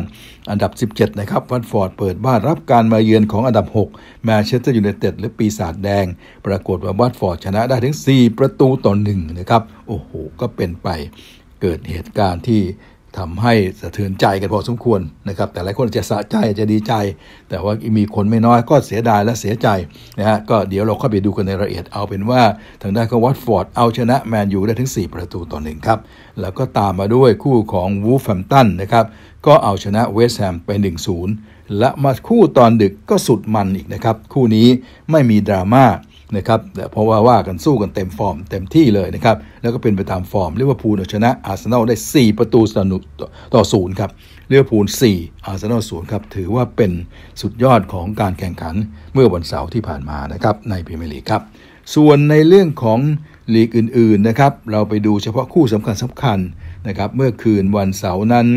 อันดับ 17 นะครับ วัตฟอร์ดเปิดบ้านรับการมาเยือนของอันดับ6แมนเชสเตอร์ยูไนเต็ดหรือปีศาจแดง ปรากฏว่าวัตฟอร์ดชนะได้ถึง 4 ประตูต่อ 1 นะครับ โอ้โห ก็เป็นไป เกิดเหตุการณ์ที่ทำให้สะเทือนใจกันพอสมควรนะครับ แต่หลายคนจะสะใจ จะดีใจ แต่ว่ามีคนไม่น้อยก็เสียดายและเสียใจนะฮะ ก็เดี๋ยวเราเข้าไปดูกันในรายละเอียด เอาเป็นว่า ทางด้านของวัตฟอร์ดเอาชนะแมนยูได้ถึง4 ประตูต่อหนึ่งครับ แล้วก็ตามมาด้วยคู่ของวูฟแฮมตันนะครับ ก็เอาชนะเวสแฮมไป1-0 และมาคู่ตอนดึกก็สุดมันอีกนะครับ คู่นี้ไม่มีดราม่านะครับเพราะว่าว่ากันสู้กันเต็มฟอร์มเต็มที่เลยนะครับ แล้วก็เป็นไปตามฟอร์มเรียกว่าพูลชนะอาร์เซนอลได้ 4 ประตูสนุต่อศูนย์ครับเวียกพูล4อาร์เซนอลศูนย์ครับถือว่าเป็นสุดยอดของการแข่งขันเมื่อวันเสาร์ที่ผ่านมานะครับในพรีเมียร์ลีกครับ ส่วนในเรื่องของลีกอื่น ๆ นะครับ เราไปดูเฉพาะคู่สำคัญสำคัญนะครับเมื่อคืนวันเสาร์นั้น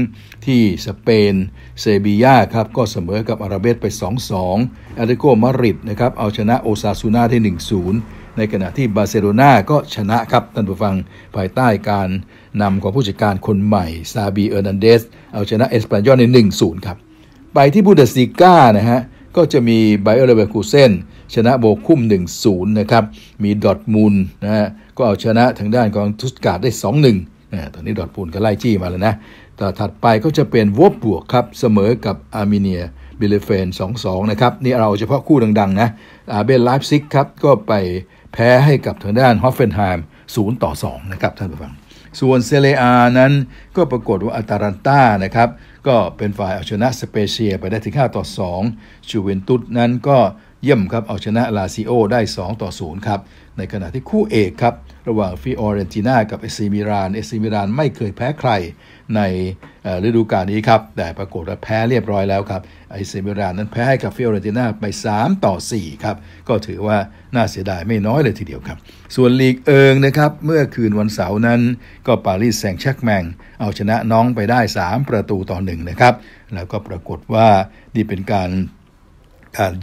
ที่สเปนเซบียาครับก็เสมอกับอาราเบสไป 2-2สอตเลโกมาริดนะครับเอาชนะโอซาซูนาได้1-0 ในขณะที่บาร์เซโลนาก็ชนะครับท่านผู้ฟังภายใต้การนำของผู้จัดการคนใหม่ ซาบีเออร์นันเดส เอาชนะเอสปานยอนใน1-0ครับไปที่บูเดสซิก้านะฮะก็จะมีไบเออร์เลเอร์คูเซนชนะโบคุ้ม1-0นะครับมีดอทมูลนะฮะก็เอาชนะทางด้านของทุสกาดได้ 2-1ตอนนี้ดอทปูลก็ไล่จี้มาแล้วนะแต่ถัดไปก็จะเป็นวบบวกครับ เสมอกับอาร์เมเนียบิลเลเฟน 2-2 นะครับ นี่เราเฉพาะคู่ดังๆนะอาเบนไลฟ์ซิกครับ ก็ไปแพ้ให้กับทางด้านฮอฟเฟนไฮม์0ต่อ2นะครับท่านผู้ฟังส่วนเซเลอานั้นก็ปรากฏว่าอัตารันต้านะครับ ก็เป็นฝ่ายเอาชนะสเปเชียไปได้ถึง5ต่อ2ชูเวนตุสนั้นก็เยี่ยมครับเอาชนะลาซิโอได้2ต่อ0ครับในขณะที่คู่เอกครับระหว่างฟิออเรนติน่ากับเอซิมิรานเอซิมิรานไม่เคยแพ้ใครในฤดูกาลนี้ครับแต่ปรากฏว่าแพ้เรียบร้อยแล้วครับเอซิมิราน นั้นแพ้ให้กับฟิออเรนติน่าไป 3 ต่อ4ครับก็ถือว่าน่าเสียดายไม่น้อยเลยทีเดียวครับ ส่วนลีกเอิงนะครับเมื่อคืนวันเสาร์นั้นก็ปารีสแซงต์แชกแมงเอาชนะน้องไปได้ 3 ประตูต่อ1นะครับ แล้วก็ปรากฏว่านี่เป็นการ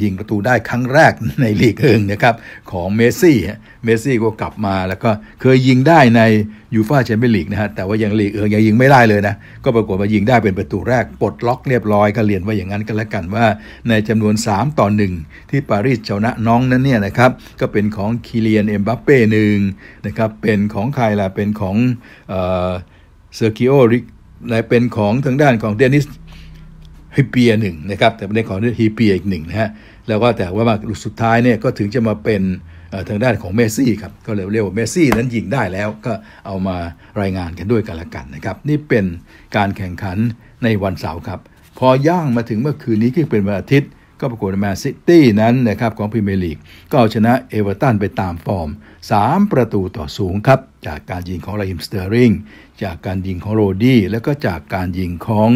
ยิงประตูได้ครั้งแรกในลีกเอิงนะครับของเมสซี่เมสซี่ก็กลับมา แล้วก็เคยยิงได้ในยูฟ่าแชมเปี้ยนลีกนะฮะแต่ว่ายังลีกเอิงยังยิงไม่ได้เลยนะก็ปรากฏว่ายิงได้เป็นประตูแรกปลดล็อกเรียบร้อยก็เรียนว่าอย่างนั้นก็แล้วกันว่าในจำนวน 3 ต่อ 1 ที่ปารีสชนะน้องนั้นเนี่ยนะครับก็เป็นของคิเลียนเอ็มบัปเป้หนึ่งนะครับเป็นของใครล่ะ เป็นของเซอร์กิโอริกเป็นของทางด้านของเดนิสฮีเปียหนึ่งนะครับแต่ใน่ด้ของฮีเปียอีกหนึ่งนะฮะแล้วก็แต่ว่ามาสุดท้ายเนี่ย ก็ถึงจะมาเป็นทางด้านของเมซี่ครับก็เลยเรียกว่าเมซี่นั้นยิงได้แล้วก็เอามารายงานกันด้วยกันละกันนะครับนี่เป็นการแข่งขันในวันเสาร์ครับพอย่างมาถึงเมื่อคืนนี้ก็เป็นวันอาทิตย์ ก็ปรากฏแมนซิตี้นั้นนะครับของพรีเมียร์ลีกก็เอาชนะเอเวอร์ตันไปตามฟอร์ม3 ประตูต่อสูงครับจากการยิงของไราฮิมสเตอริงจากการยิงของโรดี้แล้วก็จากการยิงของ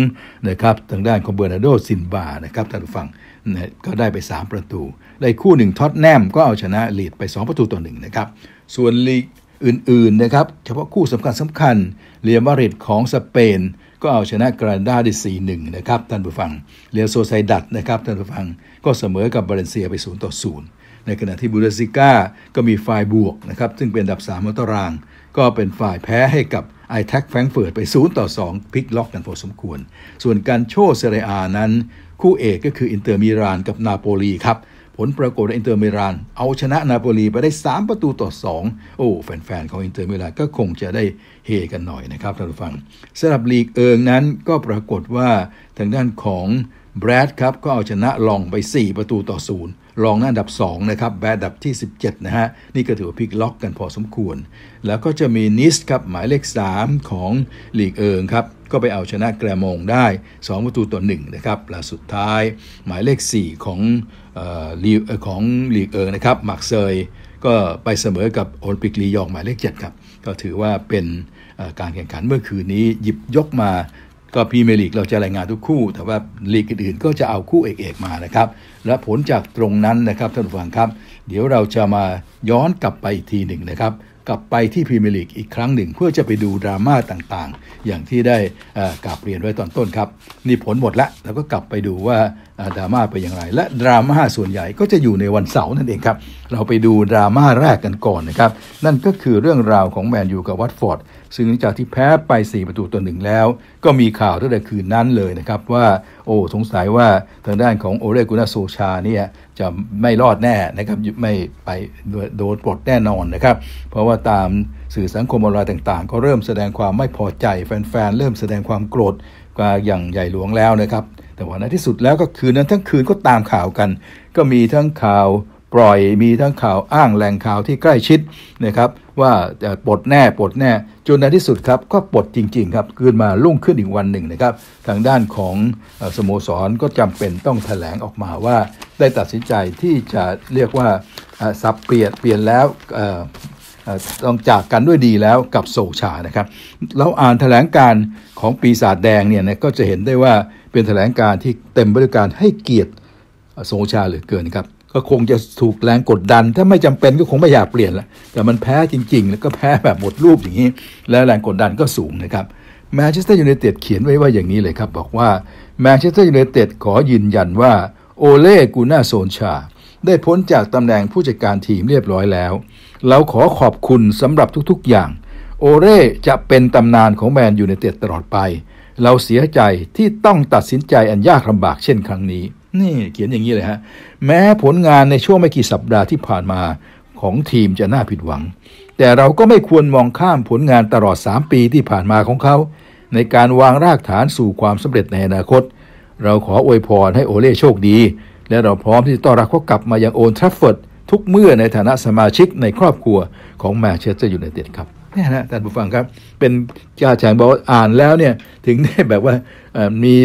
นะครับทางด้านของเบอร์นาร์โดซินบานะครับท่านผู้ฟังนะก็ได้ไป 3 ประตู ได้คู่หนึ่งท็อตแนมก็เอาชนะลีดไป 2 ประตูต่อหนึ่งนะครับ ส่วนลีกอื่นๆนะครับเฉพาะคู่สำคัญสำคัญ เรียมาริดของสเปนก็เอาชนะกรานดาได้ีหนึ่งนะครับท่านผู้ฟัง เรียโซไซดัตนะครับท่านผู้ฟังก็เสมอกับบาเลนเซียไป0ต่อ์ในขณะที่บูเดซิก้าก็มีฝ่ายบวกนะครับซึ่งเป็นดับสาอมตาราง ก็เป็นฝ่ายแพ้ให้กับไอแท็กแฟงเฟิร์ตไป 0 ต่อ 2พลิกล็อกกันพอสมควร ส่วนการโชว์เซเรียนั้น คู่เอกก็คืออินเตอร์มิรานกับนาโปลีครับ ผลปรากฏอินเตอร์มิราน เอาชนะนาโปลีไปได้ 3 ประตูต่อ 2 โอ้แฟนๆ ของอินเตอร์มิรานก็คงจะได้เฮกันหน่อยนะครับท่านผู้ฟังสำหรับลีกเอิงนั้นก็ปรากฏว่าทางด้านของแบรดครับก็เอาชนะลองไป 4 ประตูต่อ0รองอันดับ2นะครับแบดับที่17นะฮะ นี่ก็ถือว่าพลิกล็อก กันพอสมควร แล้วก็จะมีนิสครับ หมายเลข3 ของหลีกเอิงครับ ก็ไปเอาชนะแกรมงได้2ประตูต่อ1นะครับและสุดท้ายหมายเลข 4 ของลของลีกเอิงนะครับมักเซยก็ไปเสมอกับโอลิมปิกลียองหมายเลข7ครับ ก็ถือว่าเป็นการแข่งขันเมื่อคืนนี้หยิบยกมาก็พีเมลีกเราจะรายงานทุกคู่ แต่ว่าลีกอื่นๆก็จะเอาคู่เอกๆมานะครับและผลจากตรงนั้นนะครับท่านผู้ฟังครับเดี๋ยวเราจะมาย้อนกลับไปอีกทีหนึ่งนะครับกลับไปที่พีเมลีกอีกครั้งหนึ่งเพื่อจะไปดูดราม่าต่างๆ อย่างที่ได้กลับเรียนไว้ตอนต้นครับนี่ผลหมดละแล้วก็กลับไปดูว่าดราม่าไปอย่างไรและดราม่าส่วนใหญ่ก็จะอยู่ในวันเสาร์นั่นเองครับเราไปดูดราม่าแรกกันก่อนนะครับนั่นก็คือเรื่องราวของแมนยูกับวัตฟอร์ดซึ่งหลังจากที่แพ้ไป 4 ประตูต่อหนึ่งแล้ว ก็มีข่าวตั้งแต่คืนนั้นเลยนะครับ ว่าโอ้สงสัยว่าทางด้านของโอเลกุนาโซชาเนี่ย จะไม่รอดแน่นะครับ ไม่ไปโดนปลดแน่นอนนะครับ เพราะว่าตามสื่อสังคมออนไลน์ต่างๆ ก็เริ่มแสดงความไม่พอใจแฟนๆ เริ่มแสดงความโกรธกอย่างใหญ่หลวงแล้วนะครับ แต่ว่าในที่สุดแล้วก็คืนนั้นทั้งคืนก็ตามข่าวกัน ก็มีทั้งข่าวปล่อยมีทั้งข่าวอ้างแหล่งข่าวที่ใกล้ชิดนะครับว่าจะปลดแน่ปลดแน่จนในที่สุดครับ ก็ปลดจริงๆครับคืนมาลุ่งขึ้นอีกวันหนึ่งนะครับ ทางด้านของสโมสรก็จำเป็นต้องแถลงออกมาว่า ได้ตัดสินใจที่จะเรียกว่าสับเปลี่ยนเปลี่ยนแล้วต้องจากกันด้วยดีแล้วกับโศชานะครับเราอ่านถแถลงการของปีศาจแดงเนี่ยนะก็จะเห็นได้ว่าเป็นถแถลงการที่เต็มบริการให้เกียรติโศชาเหลือเกินครับก็คงจะถูกแรงกดดัน ถ้าไม่จำเป็นก็คงไม่อยากเปลี่ยนละแต่มันแพ้จริงๆ แล้วก็แพ้แบบหมดรูปอย่างนี้ และแรงกดดันก็สูงนะครับ แมนเชสเตอร์ยูไนเต็ดเขียนไว้ว่าอย่างนี้เลยครับ บอกว่าแมนเชสเตอร์ยูไนเต็ดขอยืนยันว่าโอเล่กูน่าโซนชาได้พ้นจากตำแหน่งผู้จัดการทีมเรียบร้อยแล้ว เราขอขอบคุณสำหรับทุกๆอย่าง โอเล่จะเป็นตำนานของแมนยูไนเต็ดตลอดไป เราเสียใจที่ต้องตัดสินใจอันยากลำบากเช่นครั้งนี้นี่ เขียนอย่างนี้เลยฮะแม้ผลงานในช่วงไม่กี่สัปดาห์ที่ผ่านมาของทีมจะน่าผิดหวัง แต่เราก็ไม่ควรมองข้ามผลงานตลอด 3 ปีที่ผ่านมาของเขา ในการวางรากฐานสู่ความสำเร็จในอนาคต เราขออวยพรให้โอเล่โชคดี และเราพร้อมที่จะต้อนรับเขากลับมายังโอนทรัฟเฟิร์ดทุกเมื่อในฐานะสมาชิกในครอบครัวของแมนเชสเตอร์ยูไนเต็ดครับนี่นะท่านผู้ฟังครับเป็นอาจารยบอกอ่านแล้วเนี่ยถึงได้แบบว่ามี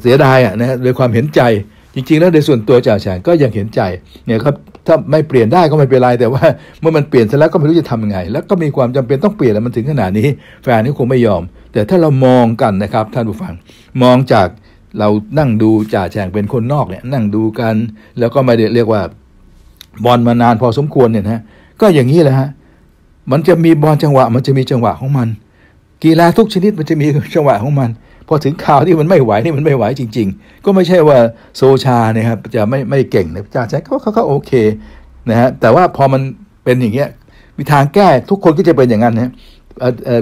เสียดายอ่ะนะ้ดยความเห็นใจ จริง ๆแล้วในส่วนตัวจ่าแฉก็ยังเห็นใจเนี่ยครับถ้าไม่เปลี่ยนได้ก็ไม่เป็นไรแต่ว่า เมื่อมันเปลี่ยนซะแล้วก็ไม่รู้จะทำยังไง แล้วก็มีความจำเป็นต้องเปลี่ยนแล้วมันถึงขนาดนี้ แฟนนี่คงไม่ยอม แต่ถ้าเรามองกันนะครับท่านผู้ฟัง มองจากเรานั่งดูจ่าแฉงเป็นคนนอกเนี่ย นั่งดูกัน แล้วก็ไม่ได้เรียกว่า บอลมานานพอสมควรเนี่ยนะก็อย่างนี้แหละฮะมันจะมีบอลจังหวะ มันจะมีจังหวะของมัน กีฬาทุกชนิดมันจะมีจังหวะของมันพอถึงข่าวที่มันไม่ไหวนี่มันไม่ไหวจริงๆ ก็ไม่ใช่ว่าโซชาเนี่ยครับจะไม่ไม่เก่งนะอาจารย์าเขาเขาโอเคนะฮะแต่ว่าพอมันเป็นอย่างเงี้ยมีทางแก้ทุกคนก็จะเป็นอย่างนั้นนะ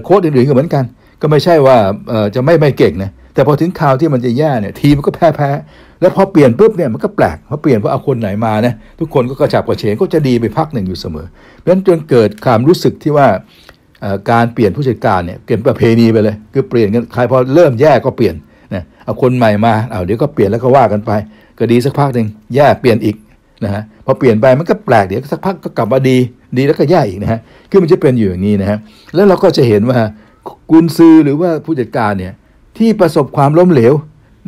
โค้ดอื่นๆก็เหมือนกัน ก็ไม่ใช่ว่าจะไม่ไม่เก่งนะแต่พอถึงข่าวที่มันจะแย่เนี่ยทีมันก็แพ้แพ้แล้วพอเปลี่ยนปุ๊บเนี่ยมันก็แปลกพอเปลี่ยนว่าเอาคนไหนมานะทุกคนก็กระฉับกระเฉงก็จะดีไปพักหนึ่งอยู่เสมอเพราะฉะนั้นจนเกิดความรู้สึกที่ว่าการเปลี่ยนผู้จัดการเนี่ยเปลี่ยนประเพณีไปเลยคือเปลี่ยนกันใครพอเริ่มแย่ก็เปลี่ยนนะเอาคนใหม่มาเอาเดี๋ยวก็เปลี่ยนแล้วก็ว่ากันไปก็ดีสักพักหนึ่งแย่เปลี่ยนอีกนะฮะพอเปลี่ยนไปมันก็แปลกเดี๋ยวสักพักก็กลับมาดี ดีแล้วก็แย่อีกนะฮะคือมันจะเป็นอยู่อย่างนี้นะฮะแล้วเราก็จะเห็นว่ากุนซือหรือว่าผู้จัดการเนี่ย ที่ประสบความล้มเหลว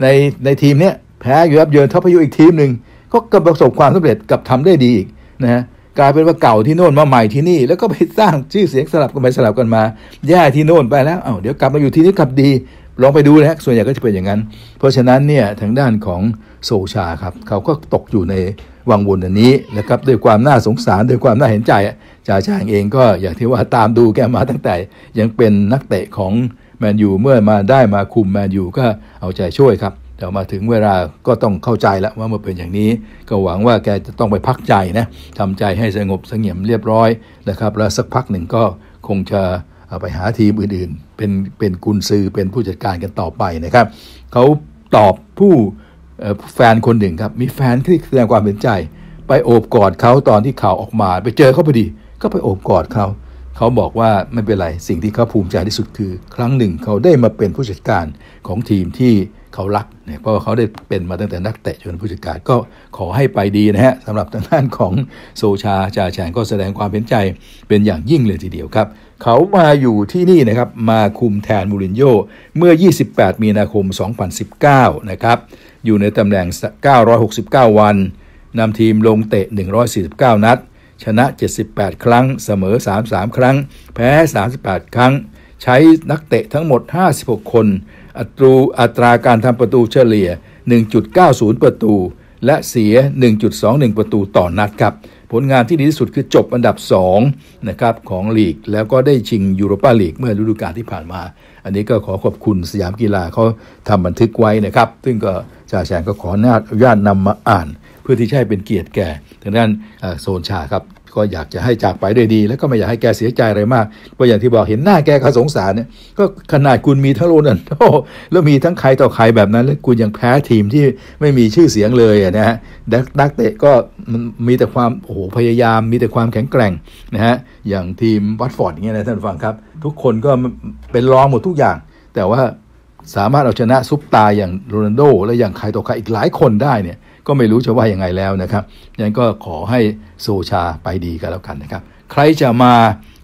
ในในทีมเนี้ยแพ้อยู่ยับเยินทัพพายุอีกทีมหนึ่งก็กำประสบความสำเร็จกับทำได้ดีอีกนะฮะกลายเป็นว่าเก่าที่โน่นมาใหม่ที่นี่ แล้วก็ไปสร้างชื่อเสียงสลับกันไปสลับกันมา แย่ที่โน่นไปแล้วเอาเดี๋ยวกลับมาอยู่ที่นี่กลับดี ลองไปดูนะส่วนใหญ่ก็จะเป็นอย่างนั้น เพราะฉะนั้นเนี่ยทางด้านของโซชาครับ เขาก็ตกอยู่ในวังวนอันนี้นะครับด้วยความน่าสงสารด้วยความน่าเห็นใจจ่าช่างเองก็อย่างที่ว่าตามดูแกมาตั้งแต่ ยังเป็นนักเตะของแมนยูเมื่อมาได้มาคุมแมนยูก็เอาใจช่วยครับแต่มาถึงเวลาก็ต้องเข้าใจแล้วว่ามันเป็นอย่างนี้ ก็หวังว่าแกจะต้องไปพักใจนะทำใจให้สงบสงี่ยมเรียบร้อยนะครับ แล้วสักพักหนึ่งก็คงจะไปหาทีมอื่นๆ เป็นเป็นกุนซือเป็นผู้จัดการกันต่อไปนะครับ เขาตอบผู้แฟนคนหนึ่งครับ มีแฟนที่แสดงความเห็นใจ ไปโอบกอดเขาตอนที่ข่าวออกมา ไปเจอเขาพอดี ก็ไปโอบกอดเขา เขาบอกว่าไม่เป็นไร สิ่งที่เขาภูมิใจที่สุดคือ ครั้งหนึ่งเขาได้มาเป็นผู้จัดการของทีมที่เขารักเนี่ยเพราะเขาได้เป็นมาตั้งแต่นักเตะจนผู้จัดการก็ขอให้ไปดีนะฮะสำหรับทางด้านของโซชาจ่าแฉงก็แสดงความเห็นใจเป็นอย่างยิ่งเลยทีเดียวครับ เขามาอยู่ที่นี่นะครับ มาคุมแทนมูรินโญ่เมื่อ 28 มีนาคม 2019 นะครับ อยู่ในตำแหน่ง 969 วันนำทีมลงเตะ 149 นัด ชนะ 78 ครั้งเสมอ 33 ครั้ง แพ้ 38 ครั้ง ใช้นักเตะทั้งหมด 56 คนอัตรูอัตราการทำประตูเฉลี่ย 1.90 ประตู และเสีย 1.21 ประตูต่อนัดครับ ผลงานที่ดีที่สุดคือจบอันดับ2นะครับของลีกแล้วก็ได้ชิงยูโรปาลีกเมื่อฤดูกาลที่ผ่านมา อันนี้ก็ขอขอบคุณสยามกีฬาเขาทำบันทึกไว้นะครับ ซึ่งก็จ่าแสงก็ขออนุญาตนำมาอ่านเพื่อที่จะให้เป็นเกียรติแก่ทังนั้นโซนชาครับ ก็อยากจะให้จากไปด้วยดีแล้วก็ไม่อยากให้แกเสียใจอะไรมาก เพราะอย่างที่บอกเห็นหน้าแกก็สงสารเนี่ย ก็ขนาดคุณมีทั้งโรนันโดแล้วมีทั้งใครต่อใครแบบนั้น แล้วคุณยังแพ้ทีมที่ไม่มีชื่อเสียงเลยนะฮะดักเตะก็มีแต่ความโอ้โหพยายามมีแต่ความแข็งแกร่งนะฮะอย่างทีมวัตฟอร์ดอย่างเงี้ยนะท่านฟังครับ ทุกคนก็เป็นรองหมดทุกอย่าง แต่ว่าสามารถเอาชนะซุปตาอย่างโรนัลโดและอย่างใครต่อใครอีกหลายคนได้เนี่ยก็ไม่รู้จะว่ายังไงแล้วนะครับ ยันก็ขอให้โซชาไปดีกันแล้วกันนะครับ ใครจะมา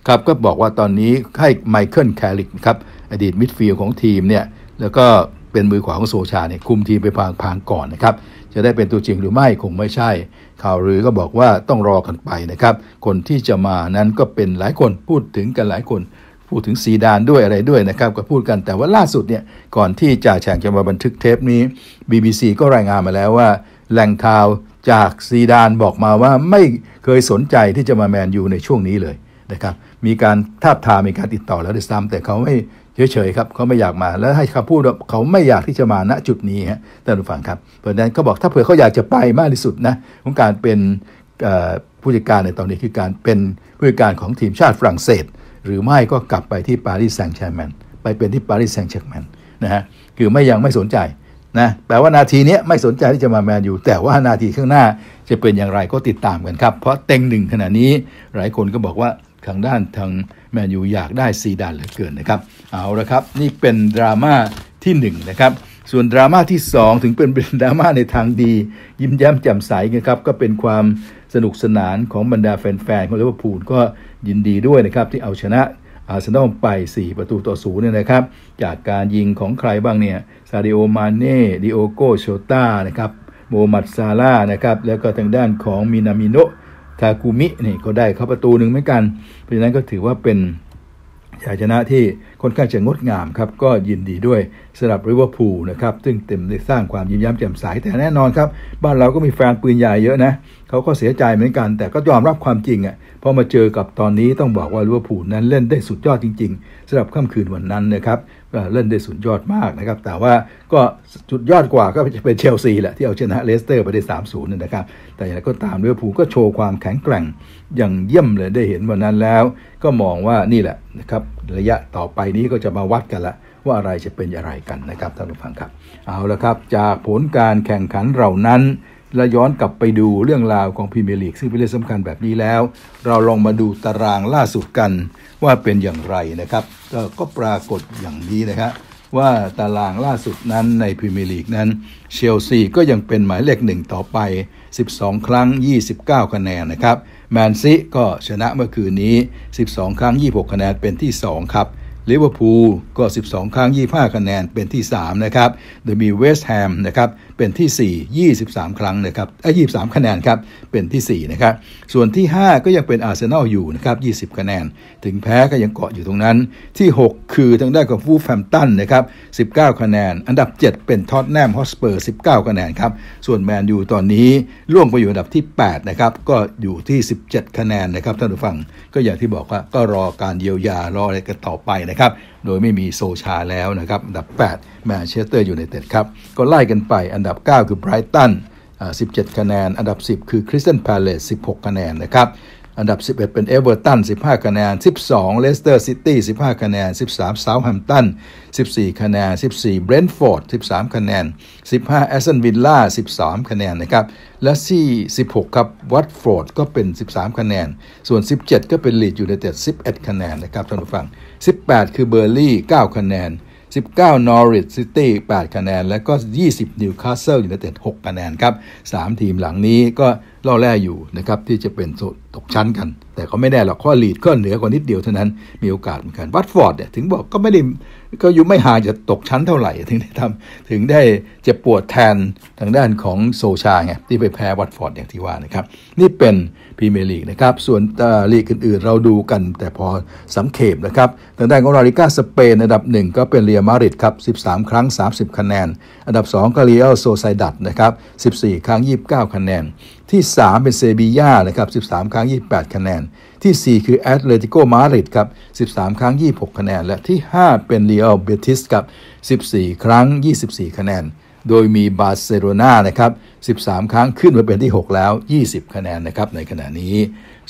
ครับก็บอกว่าตอนนี้ให้ไมเคิลแคลริกครับอดีตมิดฟิลด์ของทีมเนี่ยแล้วก็เป็นมือขวาของโซชาเนี่ยคุมทีมไปพางพางก่อนนะครับจะได้เป็นตัวจริงหรือไม่คงไม่ใช่ ข่าวหรือก็บอกว่าต้องรอกันไปนะครับ คนที่จะมานั้นก็เป็นหลายคนพูดถึงกันหลายคนพูดถึงซีดานด้วยอะไรด้วยนะครับก็พูดกันแต่ว่าล่าสุดเนี่ยก่อนที่จ่าแฉงจะมาบันทึกเทปนี้ BBC ก็รายงานมาแล้วว่าแหล่งข่าวจากซีดานบอกมาว่าไม่เคยสนใจที่จะมาแมนยูในช่วงนี้เลยนะครับมีการทาบทามมีการติดต่อแล้วด้วยซ้ำแต่เขาไม่เฉยๆครับ เขาไม่อยากมาแล้วให้คำพูดว่าเขาไม่อยากที่จะมาณจุดนี้ฮะท่านผู้ฟังครับเพราะฉะนั้นเขาบอกถ้าเผื่อเขาอยากจะไปมากที่สุดนะของการเป็นผู้จัดการในตอนนี้คือการเป็นผู้จัดการของทีมชาติฝรั่งเศส หรือไม่ก็กลับไปที่ปารีสแซงต์แชร์แมนไปเป็นที่ปารีสแซงต์แชร์แมนนะฮะคือไม่ยังไม่สนใจนะแปลว่านาทีนี้ไม่สนใจที่จะมาแมนยูแต่ว่านาทีข้างหน้าจะเป็นอย่างไรก็ติดตามกันครับ เพราะเต็งหนึ่งขณะนี้หลายคนก็บอกว่าทางด้านทางแมนยูอยากได้ซีดานเหลือเกินนะครับเอาละครับนี่เป็นดราม่าที่1นนะครับส่วนดราม่าที่2ถึงเป็นเป็นดราม่าในทางดียิ้มแย้มแจ่มใสนะครับก็เป็นความสนุกสนานของบรรดาแฟนๆของลิเวอร์พูลก็ยินดีด้วยนะครับที่เอาชนะอาร์เซนอลไป 4 ประตูต่อศูนย์เนี่ยนะครับ จากการยิงของใครบ้างเนี่ยซาดิโอมาเน่ดิโอโกโชต้านะครับโมมัดซาร่านะครับ แล้วก็ทางด้านของมินามิโนทากุมินี่ก็ได้เข้าประตูหนึ่งเหมือนกัน เพราะฉะนั้นก็ถือว่าเป็นชัยชนะที่ค่อนข้างจะงดงามครับก็ยินดีด้วยสำหรับริเวอร์พูลนะครับ ซึ่งเต็มได้สร้างความยิ้มย้ำแจ่มใสแต่แน่นอนครับ บ้านเราก็มีแฟนปืนใหญ่เยอะนะเขาก็เสียใจเหมือนกัน แต่ก็ยอมรับความจริงอ่ะพอมาเจอกับตอนนี้ต้องบอกว่าริเวอร์พูลนั้นเล่นได้สุดยอดจริง ๆสำหรับค่ำคืนวันนั้นนะครับเล่นได้สุดยอดมากนะครับ แต่ว่าก็จุดยอดกว่าก็จะเป็นเชลซีแหละ ที่เอาชนะเลสเตอร์ไปได้3 0นะครับ แต่อย่างไรก็ตามลิเวอร์พูลก็โชว์ความแข็งแกร่งอย่างเยี่ยมเลยได้เห็นวันนั้นแล้ว ก็มองว่านี่แหละนะครับ ระยะต่อไปนี้ก็จะมาวัดกันละ ว่าอะไรจะเป็นอะไรกันนะครับท่านผู้ฟังครับ เอาละครับ จากผลการแข่งขันเหล่านั้นและย้อนกลับไปดูเรื่องราวของพรีเมียร์ลีกซึ่งเป็นเรื่องสำคัญแบบนี้แล้ว เราลองมาดูตารางล่าสุดกันว่าเป็นอย่างไรนะครับ ก็ปรากฏอย่างนี้นะครับว่าตารางล่าสุดนั้นในพรีเมียร์ลีกนั้นเชลซีก็ยังเป็นหมายเลขหนึ่งต่อไป 12 ครั้ง 29 คะแนนนะครับแมนซิก็ชนะเมื่อคืนนี้ 12 ครั้ง 26 คะแนนเป็นที่ 2 ครับลิเวอร์พูลก็ 12 ครั้ง 25 คะแนนเป็นที่ 3 นะครับโดยมีเวสต์แฮมนะครับเป็นที่ 4 23ครั้งนะครับ ไอ้ยีคะแนนครับ เป็นที่4นะครับส่วนที่ 5 ก็ยังเป็นอาร์เซนอลอยู่นะครับ 20 คะแนน ถึงแพ้ก็ยังเกาะอยู่ตรงนั้น ที่ 6 คือทางด้านของฟูแฟมตันนะครับ19 คะแนน อันดับ 7 เป็นท็อตแนมฮอสเปอร์19คะแนนครับ ส่วนแมนยูตอนนี้ล่วงไปอยู่อันดับที่8นะครับ ก็อยู่ที่ 17 คะแนนนะครับ ท่านผู้ฟัง ก็อย่างที่บอกว่าก็รอการเยียวยา รออะไรกันต่อไปนะครับ โดยไม่มีโซชาแล้วนะครับ อันดับ8แมนเชสเตอร์อยู่ในเต็ดครับ ก็ไล่กันไปอันดับ 9 คือไบรตัน 17 คะแนน อันดับ 10 คือคริสตันพาเลส16 คะแนนนะครับ อันดับ 11 เป็นเอเวอร์ตัน 15 คะแนนสสิบองเลสเตอร์ซิตี้ 15 คะแนนสสิบามเซาท์แฮมตัน 14 คะแนนสสิบี่เบรนท์ฟอร์ด 13 คะแนนสิบห้าแอสตันวิลล่า 13 คะแนนนะครับ และที่สิบหกครับวัตฟอร์ดก็เป็น 13 คะแนน ส่วนสิบเจ็ดก็เป็นลีดยูไนเต็ด 11 คะแนน นะครับท่านผู้ฟังสิบแปดคือเบอร์ลี่ 9 คะแนน19 Norwich City 8 คะแนน และก็ 20 Newcastle United 6คะแนนครับ 3 ทีมหลังนี้ก็ล่อแร่อยู่นะครับ ที่จะเป็นตกชั้นกัน แต่ก็ไม่แน่หรอกข้อลีดก็เหนือกว่านิดเดียวเท่านั้น มีโอกาสเหมือนกันวัตฟอร์ดเนี่ยถึงบอกก็ไม่ได้ก็อยู่ไม่ห่างจะตกชั้นเท่าไหร่ถึงได้ทำถึงได้เจ็บปวดแทนทางด้านของโซชาไงที่ไปแพ้วัตฟอร์ดอย่างที่ว่านะครับ นี่เป็นพรีเมียร์ลีกนะครับส่วนลีกอื่นๆเราดูกันแต่พอสังเขปนะครับทางด้านของลาลิก้าสเปนอันดับ 1 ก็เป็นเรียมาริดครับ13 ครั้ง 30 คะแนน อันดับ 2 ก็เรียลโซไซดัตนะครับ 14 ครั้ง 29 คะแนน ที่ 3 เป็น เซบีย่านะครับ 13 ครั้ง 28 คะแนนที่ 4 คือ แอตเลติโกมาริดครับ 13 ครั้ง 26 คะแนน และที่ 5 เป็น เรียลเบติสครับ14 ครั้ง 24 คะแนนโดยมีบาร์เซโลนานะครับ13 ครั้งขึ้นมาเป็นที่ 6 แล้ว 20 คะแนน นะครับในขณะนี้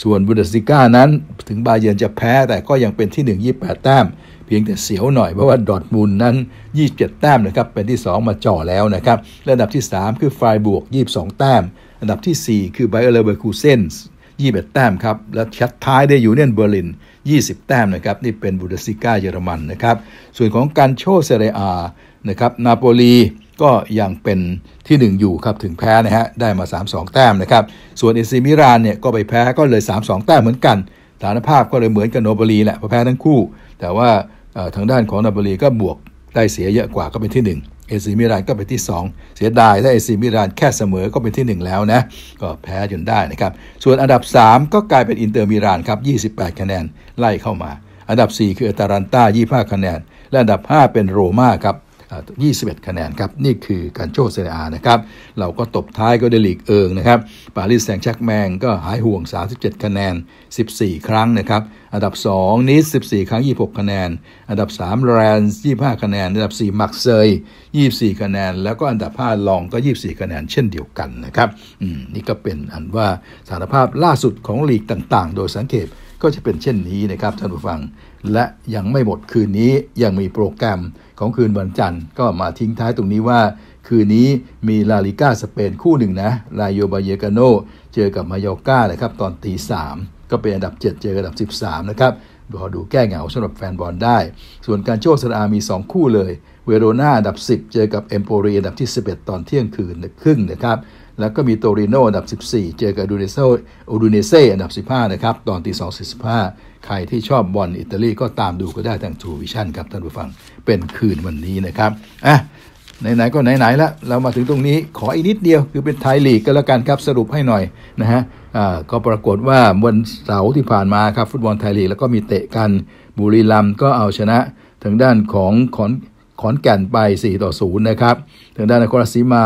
ส่วนบุนเดสลิก้านั้นถึงบาเยนจะแพ้แต่ก็ยังเป็นที่ 1 28 แต้ม เพียงแต่เสียวหน่อยเพราะว่าดอทมูลนั้น 27 แต้มนะครับ เป็นที่ 2 มาจ่อแล้วนะครับะอันดับที่ 3 คือไฟบวก22 แต้ม อันดับที่ 4 คือไบเออร์เบอร์คูเซนส์21แต้มครับ และชัดท้ายได้อยู่เนียนเบอร์ลิน 20 แต้มนะครับนี่เป็นบุนเดสิก้าเยอรมันนะครับส่วนของการโชเซเรียนะครับนาโปลีก็ยังเป็นที่ 1 อยู่ครับ ถึงแพ้นะฮะ ได้มา 3-2แต้มนะครับ ส่วนเอซิมิรานเนี่ยก็ไปแพ้ก็เลย 3-2แต้มเหมือนกันฐานภาพก็เลยเหมือนกับโนบลีแหละพอแพ้ทั้งคู่ แต่ว่าทางด้านของโนบลีก็บวกได้เสียเยอะกว่าก็เป็นที่1เอซิมิรานก็ไปที่ 2 เสียดายถ้าเอซิมิรานแค่เสมอก็เป็นที่ 1 แล้วนะก็แพ้จนได้นะครับ ส่วนอันดับ 3 ก็กลายเป็นอินเตอร์มิรานครับ28 คะแนนไล่เข้ามา อันดับ 4 คืออตาลันต้า25 คะแนน และอันดับ5เป็นโรม่าครับ21 คะแนนครับนี่คือการโชว์เซเรียนะครับเราก็ตบท้ายก็เดลีกเอิงนะครับปารีสแซงชักแมงก็หายห่วง 37 คะแนน 14 ครั้งนะครับอันดับ 2นิส14 ครั้ง 26 คะแนน อันดับ 3 แรนส์25 คะแนน อันดับ 4 มักเซย 24คะแนนแล้วก็อันดับ 5 ลองก็ 24 คะแนนเช่นเดียวกันนะครับนี่ก็เป็นอันว่าสารภาพล่าสุดของลีกต่าง ๆ โดยสังเกตก็จะเป็นเช่นนี้นะครับท่านผู้ฟังและยังไม่หมดคืนนี้ยังมีโปรแกรมของคืนวันจันทร์ก็มาทิ้งท้ายตรงนี้ว่า คืนนี้มีลาลิก้าสเปนคู่หนึ่งนะลาโยบาเยกาโนเจอกับมายอก้านะครับ ตอนตีสามก็เป็นอันดับ 7 เจอกัอันดับ 13 นะครับพอดูแก้เหงาสำหรับแฟนบอลได้ ส่วนการโชคสรามี 2 คู่เลย เวโรนาอันดับ 10 เจอกับเอมโปรีอันดับที่ 11 ตอนเที่ยงคืนครึ่งนะครับแล้วก็มีโตริโนอันดับ14 เจอกับดูเนโซอูดูเนเซอันดับ 15นะครับตอนตีสสองิบห้าใครที่ชอบบอลอิตาลีก็ตามดูก็ได้ทางทูวิชั่นครับ ท่านผู้ฟังเป็นคืนวันนี้นะครับอ่ะไหนๆก็ไหนๆแล้วเรามาถึงตรงนี้ขออีกนิดเดียวคือเป็นไทยลีก ก็แล้วกันครับสรุปให้หน่อยนะฮะก็ปรากฏว่าวันเสาร์ที่ผ่านมาครับฟุตบอลไทยลีกแล้วก็มีเตะกันบุรีรัมย์ก็เอาชนะ ทางด้านของขอนขอนแก่นไป 4 ต่อ0นะครับทางด้านนครราชสีมา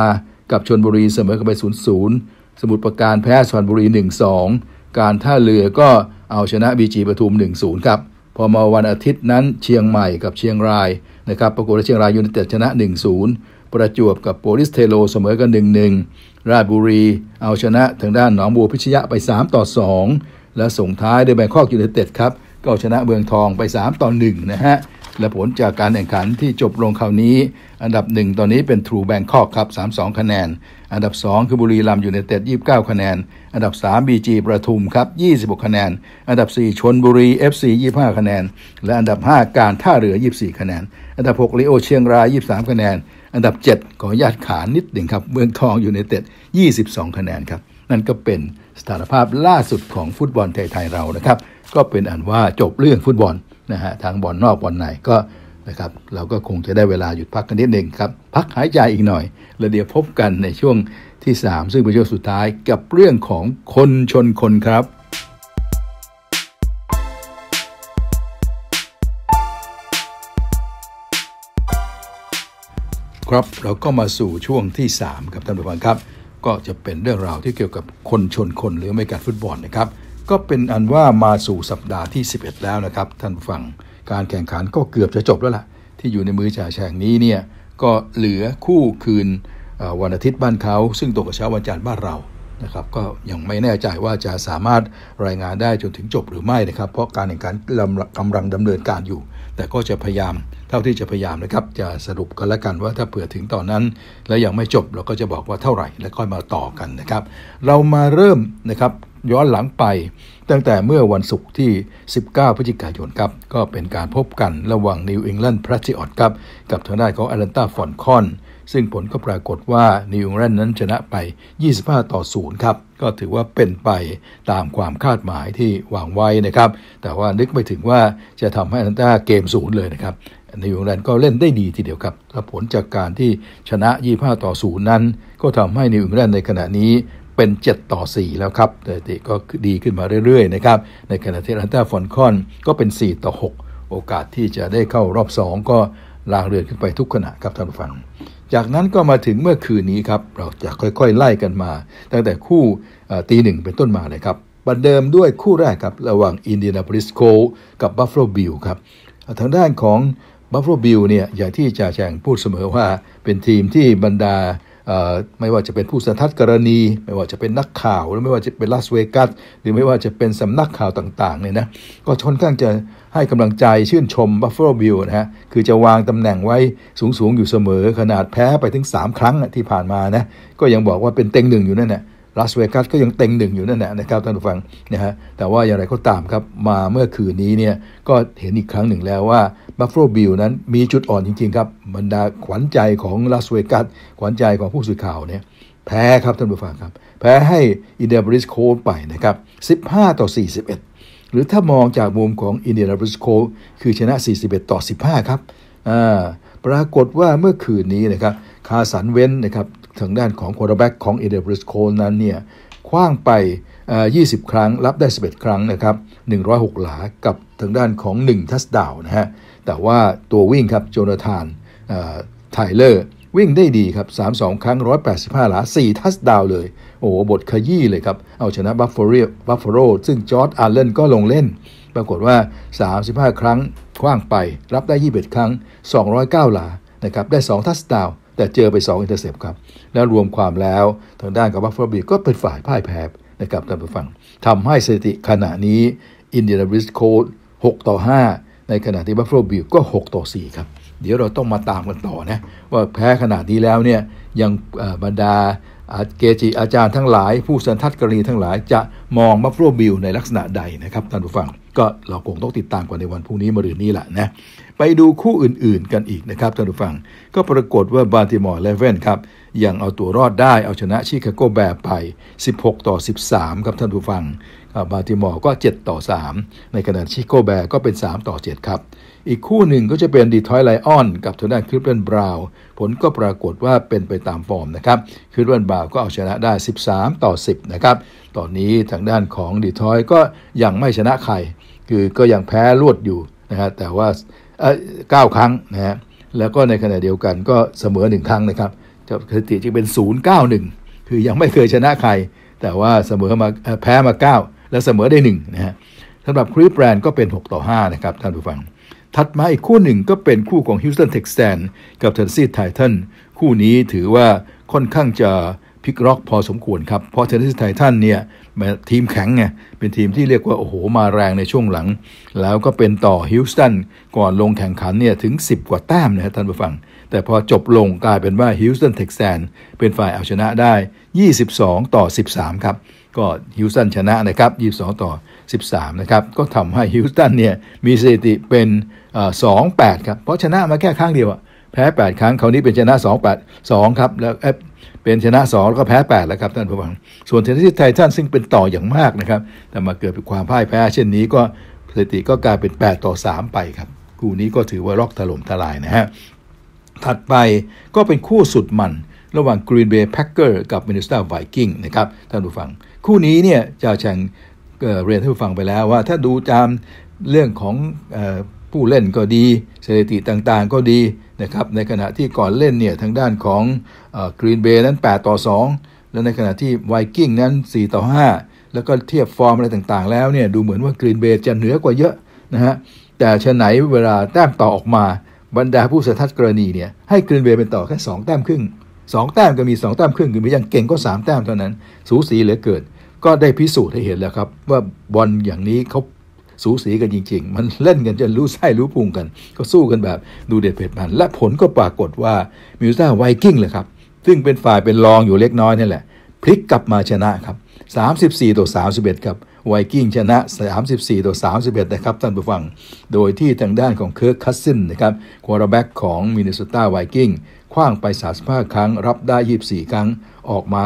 กับชนบุรีเสมอกันไป0 0สมุทรปราการแพ้ชนบุรี1 2การท่าเรือก็เอาชนะบีจีปทุม 1-0 ครับ พอมาวันอาทิตย์นั้นเชียงใหม่กับเชียงราย นะครับ ปรากฏว่าเชียงรายยูนนเต็ดชนะ 1-0 ประจวบกับโปลิสเทโลเสมอกัน1-1 ราชบุรี เอาชนะทางด้านหนองบัวพิชยะไป 3-2ต่อและส่งท้ายด้วยแบงคอกยูนนเต็ดครับ ก็ชนะเมืองทองไป3ต่อ1นะฮะและผลจากการแข่งขันที่จบลงคราวนี้ อันดับ 1 ตอนนี้เป็นทรูแบงคอกครับ 32 คะแนน อันดับ 2 คือบุรีรัมย์ยูในเต็ด29 คะแนน อันดับ 3 BG ประทุม ครับ 26 คะแนน อันดับ 4 ชนบุรี FC 25 คะแนน และอันดับ 5 การท่าเรือ 24 คะแนน อันดับ 6 ลิโอเชียงราย23 คะแนน อันดับ7ขอญาตขานิดหนึ่งครับเมืองทองอยู่ในเต็ด22 คะแนนครับ นั่นก็เป็นสถานภาพล่าสุดของฟุตบอลไทยยเรานะครับก็เป็นอันว่าจบเรื่องฟุตบอลนะฮะทางบอลนอกบอลในก็นะครับเราก็คงจะได้เวลาหยุดพักกันนิดหนึ่งครับ พักหายใจอีกหน่อย แล้วเดี๋ยวพบกันในช่วงที่ 3 ซึ่งเป็นช่วงสุดท้ายกับเรื่องของคนชนคนครับ ครับเราก็มาสู่ช่วงที่3ครับท่านผู้ฟังครับ ก็จะเป็นเรื่องราวที่เกี่ยวกับคนชนคนหรือไม่การฟุตบอลนะครับก็เป็นอันว่ามาสู่สัปดาห์ที่ 11 แล้วนะครับ ท่านฟังการแข่งขันก็เกือบจะจบแล้วล่ะที่อยู่ในมือจ่าแฉ่งนี้เนี่ย ก็เหลือคู่คืนวันอาทิตย์บ้านเขา ซึ่งตกกับเช้าวันจันทร์บ้านเรานะครับ ก็ยังไม่แน่ใจว่าจะสามารถรายงานได้จนถึงจบหรือไม่นะครับ เพราะการแข่งขันกำลังดำเนินการอยู่ แต่ก็จะพยายามเท่าที่จะพยายามนะครับ จะสรุปกันละกันว่าถ้าเผื่อถึงตอนนั้น และยังไม่จบเราก็จะบอกว่าเท่าไหร่ และค่อยมาต่อกันนะครับ เรามาเริ่มนะครับย้อนหลังไปตั้งแต่เมื่อวันศุกร์ที่ 19 พฤศจิกายนครับ ก็เป็นการพบกันระหว่างนิวอิงแลนด์พระซิออตครับ กับทางด้านของแอรแลนตาฟอนคอนซึ่งผลก็ปรากฏว่านิวอิงแลนด์นั้นชนะไป 25 ต่อ 0 ครับ ก็ถือว่าเป็นไปตามความคาดหมายที่วางไว้นะครับ แต่ว่านึกไม่ถึงว่าจะทำให้แอตแลนตาเกมศูนย์เลยนะครับนิวอิงแลนด์ก็เล่นได้ดีทีเดียวครับและผลจากการที่ชนะ 25 ต่อ 0 นั้น ก็ทำให้นิวอิงแลนด์ในขณะนี้เป็น 7 ต่อ 4 แล้วครับแต่ก็ดีขึ้นมาเรื่อย ๆ นะครับ ในขณะที่อันต้าฟอนคอนก็เป็น 4 ต่อ 6 โอกาสที่จะได้เข้ารอบ 2 ก็ลางเรือนขึ้นไปทุกขณะครับท่านผู้ฟัง จากนั้นก็มาถึงเมื่อคืนนี้ครับ เราจะค่อยๆไล่กันมา ตั้งแต่คู่ตีหนึ่งเป็นต้นมาเลยครับบันเดิมด้วยคู่แรกครับระหว่างอินเดียนาโพลิสโคกับบัฟฟาโลบิลครับ ทางด้านของบัฟฟาโลบิลเนี่ยอย่างที่จ่าแจงพูดเสมอว่า เป็นทีมที่บรรดาไม่ว่าจะเป็นผู้สันทัดกรณีไม่ว่าจะเป็นนักข่าว หรือไม่ว่าจะเป็นลาสเวกัสหรือไม่ว่าจะเป็นสำนักข่าวต่างๆเนี่ยนะ ก็ค่อนข้างจะให้กำลังใจชื่นชมบัฟเฟอร์บิลนะฮะคือจะวางตำแหน่งไว้สูง ๆ อยู่เสมอขนาดแพ้ไปถึง 3 ครั้งที่ผ่านมานะก็ยังบอกว่าเป็นเต็งหนึ่งอยู่นั่นแหละลาสเวกัสก็ยังเต็งหนึ่งอยู่นั่นแหละนะครับ ท่านผู้ฟังนะฮะ แต่ว่าอย่างไรก็ตามครับมาเมื่อคืนนี้เนี่ยก็เห็นอีกครั้งหนึ่งแล้วว่าบัฟเฟ l o บิลนั้นมีจุดอ่อนจริงๆครับบรรดาขวัญใจของลาสเวกัสขวัญใจของผู้สื่อข่าวเนี่ยแพ้ครับ ท่านผู้ฟังครับ แพ้ให้อินเดียบริสโคไปนะครับ15 ต่อ 41 หรือถ้ามองจากมุมของอินเดียบริสโคคือชนะ 41 ต่อ 15ครับอ่าปรากฏว่าเมื่อคืนนี้นะครับคาสันเว้นนะครับทางด้านของควอเตอร์แบ็กของเอเดบริสโคลนั้นเนี่ยคว้างไป 20 ครั้ง รับได้ 11 ครั้งนะครับ 106 หลา กับทางด้านของ 1 ทัสดาวนะฮะ แต่ว่าตัววิ่งครับโจนาธาน ไทเลอร์ วิ่งได้ดีครับ 32 ครั้ง 185 หลา 4 ทัสดาวเลย โอ้บทขยี้เลยครับ เอาชนะบัฟเฟอรีบัฟเฟโรซึ่งจอร์ดอาร์เลนก็ลงเล่น ปรากฏว่า 35 ครั้ง คว้างไปรับได้ 21 ครั้ง 209 หลานะครับได้ 2 ทัสดาวแต่เจอไป 2 อินเตอร์เซปครับ แล้วรวมความแล้วทางด้านของบัฟฟาบีก็เป็นฝ่ายพ่ายแพ้นะครับท่านผู้ฟังทำให้สถิติขณะนี้อินเดียนาบิสโคด6ต่อ 5 ในขณะที่บัฟฟาบีก็ 6 ต่อ 4 ครับ เดี๋ยวเราต้องมาตามกันต่อนะว่าแพ้ขนาดนี้แล้วเนี่ยยังบรรดาเกจิ อาจารย์ทั้งหลายผู้สันทัดกรณีทั้งหลายจะมองบัฟฟาบิลในลักษณะใดนะครับท่านผู้ฟังก็เราคงต้องติดตามกันในวันพรุ่งนี้มรืนนี้แหละนะไปดูคู่อื่นๆกันอีกนะครับ ท่านผู้ฟัง ก็ปรากฏว่าบาติมอร์เลเว่นครับยังเอาตัวรอดได้เอาชนะชิคาโกแบร์ไป 16 ต่อ 13 ครับท่านผู้ฟัง บาติมอร์ก็ 7 ต่อ 3 ในขณะชิคาโกแบร์ก็เป็น 3 ต่อ 7 ครับ อีกคู่หนึ่งก็จะเป็นดีทอยไลออนกับทางด้านคริสเปนบราว ผลก็ปรากฏว่าเป็นไปตามฟอร์มนะครับคริสเปนบราวก็เอาชนะได้13ต่อ10นะครับตอนนี้ทางด้านของดีทอยก็ยังไม่ชนะใคร คือก็ยังแพ้รวดอยู่นะฮะแต่ว่าเก้าครั้งนะฮะแล้วก็ในขณะเดียวกันก็เสมอหนึ่งครั้งนะครับจะสถิติจะเป็น 091 คือยังไม่เคยชนะใคร แต่ว่าเสมอมาแพ้มา9และเสมอได้1นะฮะสำหรับคริปแบรนด์ก็เป็น 6 ต่อ 5 นะครับท่านผู้ฟัง ถัดมาอีกคู่หนึ่งก็เป็นคู่ของฮิวสตันเท็กซันกับเทนซีไททันคู่นี้ถือว่าค่อนข้างจะพลิกล็อกพอสมควรครับ เพราะเทนนิสไททันเนี่ยทีมแข็งไงเป็นทีมที่เรียกว่า โอ้โห มาแรงในช่วงหลัง แล้วก็เป็นต่อฮิลสตันก่อนลงแข่งขันเนี่ยถึง 10 กว่าแต้มนะท่านผู้ฟัง แต่พอจบลงกลายเป็นว่าฮิลสตันเท็กซันเป็นฝ่ายเอาชนะได้ 22 ต่อ 13 ครับ ก็ฮิลสตันชนะนะครับ 22 ต่อ 13 นะครับ ก็ทำให้ฮิลสตันเนี่ยมีสถิติเป็น2-8 ครับ เพราะชนะมาแค่ครั้งเดียวอะแพ้ 8 ครั้งคราวนี้เป็นชนะ 2 8 2ครับแล้วเป็นชนะสองแล้วก็แพ้แปดแล้วครับท่านผู้ฟัง ส่วนเทนนิสไททันซึ่งเป็นต่ออย่างมากนะครับ แต่มาเกิดเป็นความพ่ายแพ้ เช่นนี้ก็สถิติก็กลายเป็น 8 ต่อ 3 ไปครับ คู่นี้ก็ถือว่าล็อกถล่มทลายนะฮะ ถัดไปก็เป็นคู่สุดมันระหว่าง Green Bay Packer กับ Minnesota Viking นะครับท่านผู้ฟังคู่นี้เนี่ยจะแข่งเรียนท่านผู้ฟังไปแล้วว่าถ้าดูตามเรื่องของผู้เล่นก็ดีสถิติต่างๆ ก็ดีนะครับในขณะที่ก่อนเล่นเนี่ยทางด้านของกรีนเบย์นั้น 8 ต่อ 2 แล้วในขณะที่ไวกิ้งนั้น 4 ต่อ 5 แล้วก็เทียบฟอร์มอะไรต่างๆ แล้วเนี่ยดูเหมือนว่ากรีนเบย์จะเหนือกว่าเยอะนะฮะแต่ชะไหนเวลาแต้มต่อออกมาบรรดาผู้สัทัดกรณีเนี่ยให้กรีนเบย์เป็นต่อแค่2แต้มครึ่ง 2 แต้มก็มี 2 แต้มครึ่งคือมียังเก่งก็ 3 แต้มเท่านั้นสูสีเหลือเกินก็ได้พิสูจน์ให้เห็นแล้วครับว่าบอลอย่างนี้เขาสูสีกันจริงๆ มันเล่นกันจนรู้ไส้รู้พุงกัน ก็สู้กันแบบดูเด็ดเผ็ดมัน และผลก็ปรากฏว่ามิวซ่าไวกิ้งเลยครับ ซึ่งเป็นฝ่ายเป็นรองอยู่เล็กน้อยนี่แหละ พลิกกลับมาชนะครับ 34 ต่อ 31 ครับไวกิ้งชนะ 34 ต่อ 31นะครับท่านผู้ฟัง โดยที่ทางด้านของเคิร์กคัสซินนะครับควอร์แบ็กของมินนิโซตาไวกิ้งคว้างไป35ครั้ง รับได้ 24 ครั้งออกมา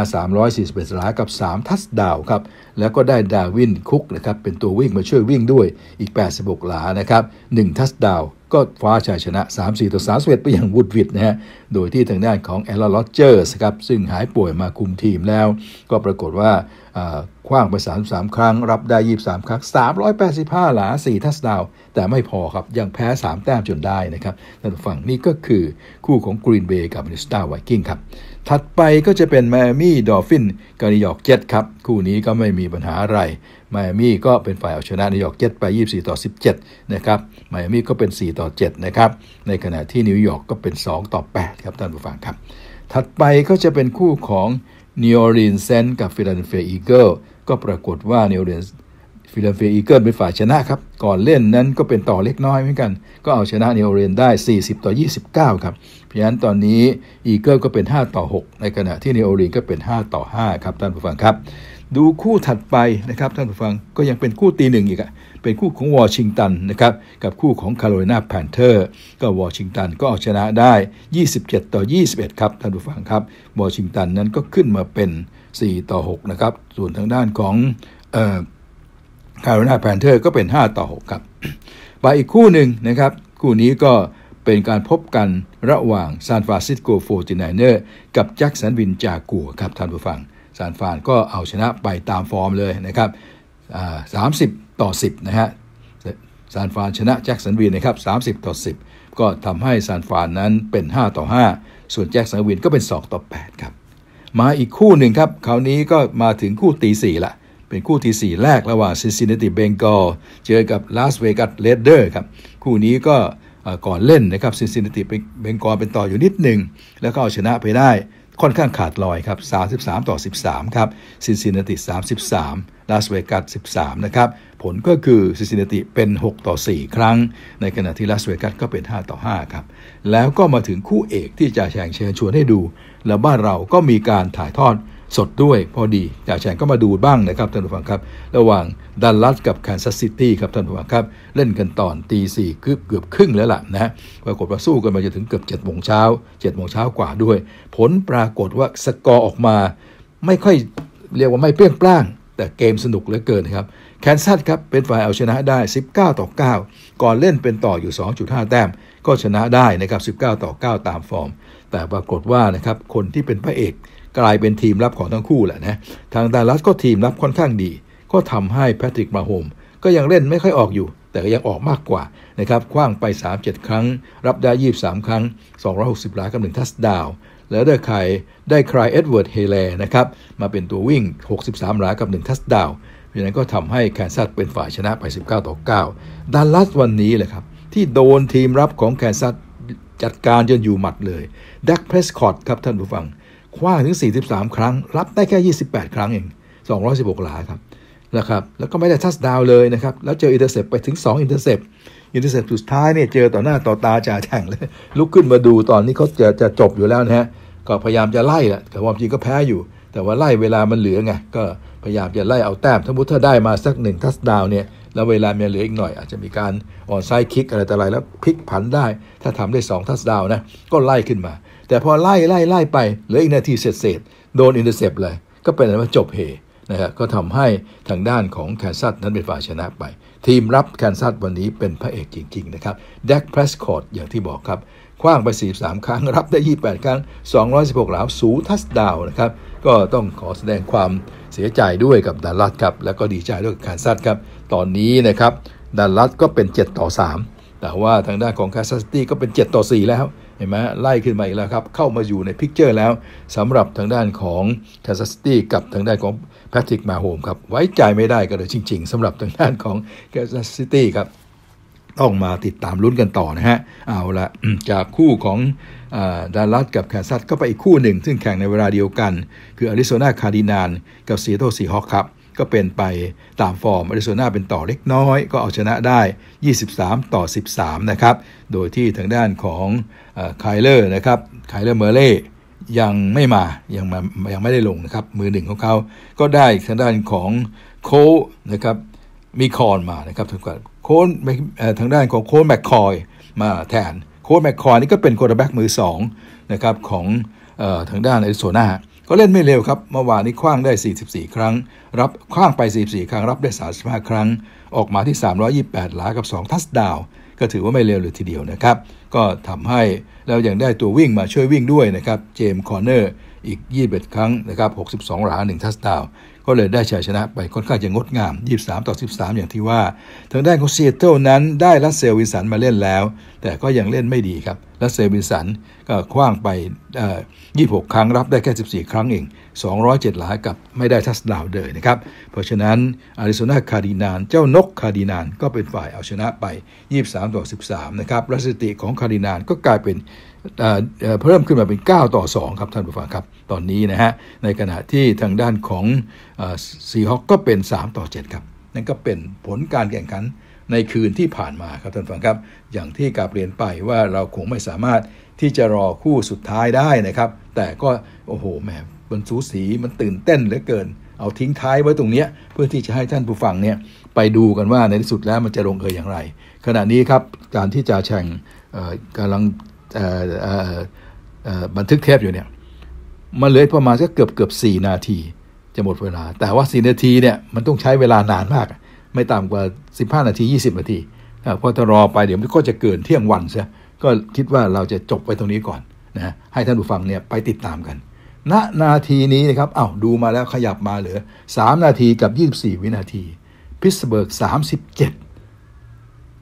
341สลากับ 3 ทัสดาวครับ แล้วก็ได้ดาวินคุกนะครับ เป็นตัววิ่งมาช่วยวิ่งด้วยอีก 86 หลานะครับ 1 ทัสดาว ก็ฟ้าชัยชนะ 3-4ต่อ3 1ไปอย่างวุดวิดนะฮะ โดยที่ทางด้านของแอลลอ์เจอร์สครับ ซึ่งหายป่วยมาคุมทีมแล้ว ก็ปรากฏว่าคว้างไป 33 ครั้ง รับได้ 23 ครั้ง385 หลา 4 ทัสดาว แต่ไม่พอครับ ยังแพ้ 3 แต้มจนได้นะครับท่านฝั่งนี้ก็คือคู่ของกรีนเบย์กับมินสตาไวกิ้งครับ ถัดไปก็จะเป็นแมมี่ดอฟฟินกับนิวยอร์กเจ็ครับ คู่นี้ก็ไม่มีปัญหาอะไรไมอามี่ก็เป็นฝ่ายเอาชนะนิวยอร์กเจ็ไป 24 ต่อ 17 นะครับไมอามี่ก็เป็น 4 ต่อ 7 นะครับ ในขณะที่นิวยอร์กก็เป็น2ต่อ8ครับท่านผู้ฟังครับถัดไปก็จะเป็นคู่ของนิวออร์ลีนเซนกับฟิลาเดลเฟียอีเกิลก็ปรากฏว่านิวเดนฟิลาเฟียอีเกิลเป็นฝ่ายชนะครับก่อนเล่นนั้นก็เป็นต่อเล็กน้อยเหมือนกัน ก็เอาชนะเนโวเรนได้ 40 ต่อ 29 ครับ เพราะฉะนั้นตอนนี้อีเกิลก็เป็น 5 ต่อ 6 ในขณะที่เนโวเรนก็เป็น 5 ต่อ 5 ครับ ท่านผู้ฟังครับ ดูคู่ถัดไปนะครับท่านผู้ฟังก็ยังเป็นคู่ตีหนึ่งอีกอะเป็นคู่ของวอชิงตันนะครับ กับคู่ของคาร์โรไลนาแพนเทอร์ก็วอชิงตัน ก็เอาชนะได้ 27 ต่อ 21ครับท่านผู้ฟังครับวอชิงตันนั้นก็ขึ้นมาเป็น4 ต่อ 6 นะครับ ส่วนทางด้านของคาร์โรนาแพนเทอร์ก็เป็น 5 ต่อ 6 ครับ ไปอีกคู่หนึ่งนะครับ คู่นี้ก็เป็นการพบกันระหว่างซานฟรานซิสโกโฟร์ตินเนอร์ กับแจ็คสันวินจากัวครับท่านผู้ฟังซานฟรานก็เอาชนะไปตามฟอร์มเลยนะครับสามสิบต่อ 10 นะฮะซานฟรานชนะแจ็คสันวินนะครับ 30 ต่อ 10 ก็ทำให้ซานฟรานนั้นเป็น 5ต่อ5ส่วนแจ็คสันวินก็เป็น 2ต่อ8ครับมาอีกคู่หนึ่งครับคราวนี้ก็มาถึงคู่ตีสี่ละ เป็นคู่ตีสี่แรกระหว่างซินซินนนติเบงกอลเจอกับลาสเวกัสเลดเดอร์ครับ คู่นี้ก็ก่อนเล่นนะครับซินซินนนติเบงกอลเป็นต่ออยู่นิดหนึ่ง แล้วก็เอาชนะไปได้ค่อนข้างขาดลอย ครับ 33 ต่อ 13 ครับซินซินนาติ 33 ลาสเวกัส13 นะครับ ผลก็คือซินซินนาติเป็น 6 ต่อ 4 ครั้ง ในขณะที่ลาสเวกัสก็เป็น 5 ต่อ 5 ครับ แล้วก็มาถึงคู่เอกที่จะแข่งเชิญชวนให้ดู และบ้านเราก็มีการถ่ายทอดสดด้วยพอดีอยากแช่งก็มาดูบ้างนะครับท่านผู้ฟังครับ ระหว่างดัลลัสกับแคนซัสซิตี้ครับท่านผู้ฟังครับ เล่นกันตอนตีสี่เกือบครึ่งแล้วล่ะนะปรากฏว่าสู้กันมาจนถึงเกือบเจ็ดโมงเช้าเจ็ดโมงเช้ากว่าด้วย ผลปรากฏว่าสกอร์ออกมา ไม่ค่อยเรียกว่าไม่เปรี้ยงปร้าง แต่เกมสนุกเหลือเกินครับแคนซัสครับเป็นฝ่ายเอาชนะได้19ต่อ9ก่อนเล่นเป็นต่ออยู่ 2.5 แต้ม ก็ชนะได้นะครับ19ต่อ9ตามฟอร์ม แต่ปรากฏว่านะครับคนที่เป็นพระเอกกลายเป็นทีมรับของทั้งคู่แหละนะ ทางดัลลัสก็ทีมรับค่อนข้างดี ก็ทำให้แพทริกมาโฮมก็ยังเล่นไม่ค่อยออกอยู่ แต่ก็ยังออกมากกว่านะครับคว้างไป 37 ครั้ง รับได้ 23 ครั้ง 260 หลากับหนึ่งทัสดาว แล้วได้ใครได้ใครเอ็ดเวิร์ดเฮเลนะครับ มาเป็นตัววิ่ง 63หลากับ 1 ทัสดาวเพราะนั้นก็ทำให้แคนซัสเป็นฝ่ายชนะไป19ต่อ9ดัลลัสวันนี้แหละครับ ที่โดนทีมรับของแคนซัสจัดการจนอยู่หมัดเลยดักเพรสคอตครับท่านผู้ฟังคว้างถึง 43 ครั้ง รับได้แค่ 28 ครั้งเอง 216หลาครับนะครับ แล้วก็ไม่ได้ทัชดาวเลยนะครับ แล้วเจออินเตอร์เซปไปถึง 2 อินเตอร์เซป อินเตอร์เซปสุดท้ายเนี่ย เจอต่อหน้าต่อ ตาจ่าแข่งเลย ลุกขึ้นมาดูตอนนี้เขาจะจะจบอยู่แล้วนะฮะ ก็พยายามจะไล่แหละแต่ความจริงก็แพ้อยู่ แต่ว่าไล่เวลามันเหลือไง ก็พยายามจะไล่เอาแต้มส้มติถ้าได้มาสักหนึ่งทัชดาวเนี่ย แล้วเวลามันเหลืออีกหน่อย อาจจะมีการออนไซด์คิกอะไรต่ออะไรแล้วพลิกผันได้ ถ้าทำได้2ทัชดาวนะก็ไล่ขึ้นมาแต่พอไล่ไล่ไล่ไปเหลืออีกนาทีเสร็จโดนอินเตอร์เซปเลยก็เป็นอะไรว่าจบเฮนะครับก็ทำให้ทางด้านของแคนซัสนั้นเป็นฝ่ายชนะไป ทีมรับแคนซัสวันนี้เป็นพระเอกจริง ๆ นะครับแดกเพรสคอร์ดอย่างที่บอกครับคว้างไป 43 ครั้งรับได้ 28 ครั้ง 216 หลาสูทัสดาวนะครับ ก็ต้องขอแสดงความเสียใจด้วยกับดัลลัสครับ แล้วก็ดีใจด้วยกับแคนซัสครับตอนนี้นะครับดัลลัสก็เป็น 7 ต่อ 3 แต่ว่าทางด้านของแคนซัสตี้ก็เป็น7ต่อ4แล้วเห็นไหมไล่ขึ้นมาอีกแล้วครับ เข้ามาอยู่ในพิกเจอร์แล้วสำหรับทางด้านของเทสซสตี้กับทางด้านของแพทริกมาโฮมครับ ไว้ใจไม่ได้กันเลยจริงๆสำหรับทางด้านของเทสซสตี้ครับ ต้องมาติดตามลุ้นกันต่อนะฮะ เอาละจากคู่ของดัลลัสกับแคนซัสก็ไปอีกคู่หนึ่งซึ่งแข่งในเวลาเดียวกัน คืออาริโซนาคาร์ดินานกับซีโตซีฮอคครับก็เป็นไปตามฟอร์มอาริโซนาเป็นต่อเล็กน้อย ก็เอาชนะได้ 23 ต่อ 13 นะครับ โดยที่ทางด้านของไคลเลอร์นะครับ ไคลเลอร์เมเล่ยังไม่มา ยังมา ยังไม่ได้ลงนะครับ มือหนึ่งของเขา ก็ได้ทางด้านของโคนะครับ มีคอนมานะครับทางกานโค้นทางด้านของโค้นแมคคอยมาแทน โค้นแมคคอยนี่ก็เป็นโคดแบ็กมือ2นะครับของอทางด้านอาริโซนาก็เล่นไม่เร็วครับเมื่อวานนี้คว้างได้ 44 ครั้งรับคว้างไป 44 ครั้ง รับได้ 35 ครั้ง ออกมาที่ 328 หลากับ 2 ทัสดาวก็ถือว่าไม่เร็วเลยทีเดียวนะครับก็ทำให้แล้วยังได้ตัววิ่งมาช่วยวิ่งด้วยนะครับเจมส์คอนเนอร์อีก 21 ครั้งนะครับ 62 หลา1ทัสดาวก็เลยได้ชัยชนะไปค่อนข้างจะงดงาม 23ต่อ13 อย่างที่ว่าทางด้านของเซียเตลนั้นได้ลัสเซลวินสันมาเล่นแล้ว แต่ก็ยังเล่นไม่ดีครับลัสเซลวินสันก็คว้างไป 26 ครั้งรับได้แค่ 14 ครั้งเอง 207 หลากับไม่ได้ทัสดาวเดยนะครับเพราะฉะนั้นอาริโซนาคาร์ดินานเจ้านกคาร์ดินานก็เป็นฝ่ายเอาชนะไป 23ต่อ13 นะครับรัศสถิติของคาร์ดินานก็กลายเป็นเพิ่มขึ้นมาเป็น9ต่อ2ครับท่านผู้ฟังครับตอนนี้นะฮะ ในขณะที่ทางด้านของซีฮอคก็เป็น 3 ต่อ7ครับ นั่นก็เป็นผลการแข่งขันในคืนที่ผ่านมาครับท่านผู้ฟังครับอย่างที่กาเเรียนไปว่าเราคงไม่สามารถที่จะรอคู่สุดท้ายได้นะครับ แต่ก็โอ้โหแหมมันสูสีมันตื่นเต้นเหลือเกินเอาทิ้งท้ายไว้ตรงนี้เพื่อที่จะให้ท่านผู้ฟังเนี่ยไปดูกันว่าในที่สุดแล้วมันจะลงเอยอย่างไร ขณะนี้ครับการที่จะแข่งกำลังบันทึกเทปอยู่เนี่ยมันเหลือประมาณก็เกือบเกือบสี่นาทีจะหมดเวลา แต่ว่าสี่นาทีเนี่ยมันต้องใช้เวลานานมาก ไม่ต่ำกว่าสิบห้านาทียี่สิบนาทีเพราะถ้ารอไปเดี๋ยว มันก็จะเกินเที่ยงวันเสียก็คิดว่าเราจะจบไปตรงนี้ก่อนนะให้ท่านผู้ฟังเนี่ยไปติดตามกัน ณนะนาทีนี้นะครับอา้าวดูมาแล้วขยับมาเหลือ 3 นาทีกับ 24 วินาที พิสเบิร์ก 37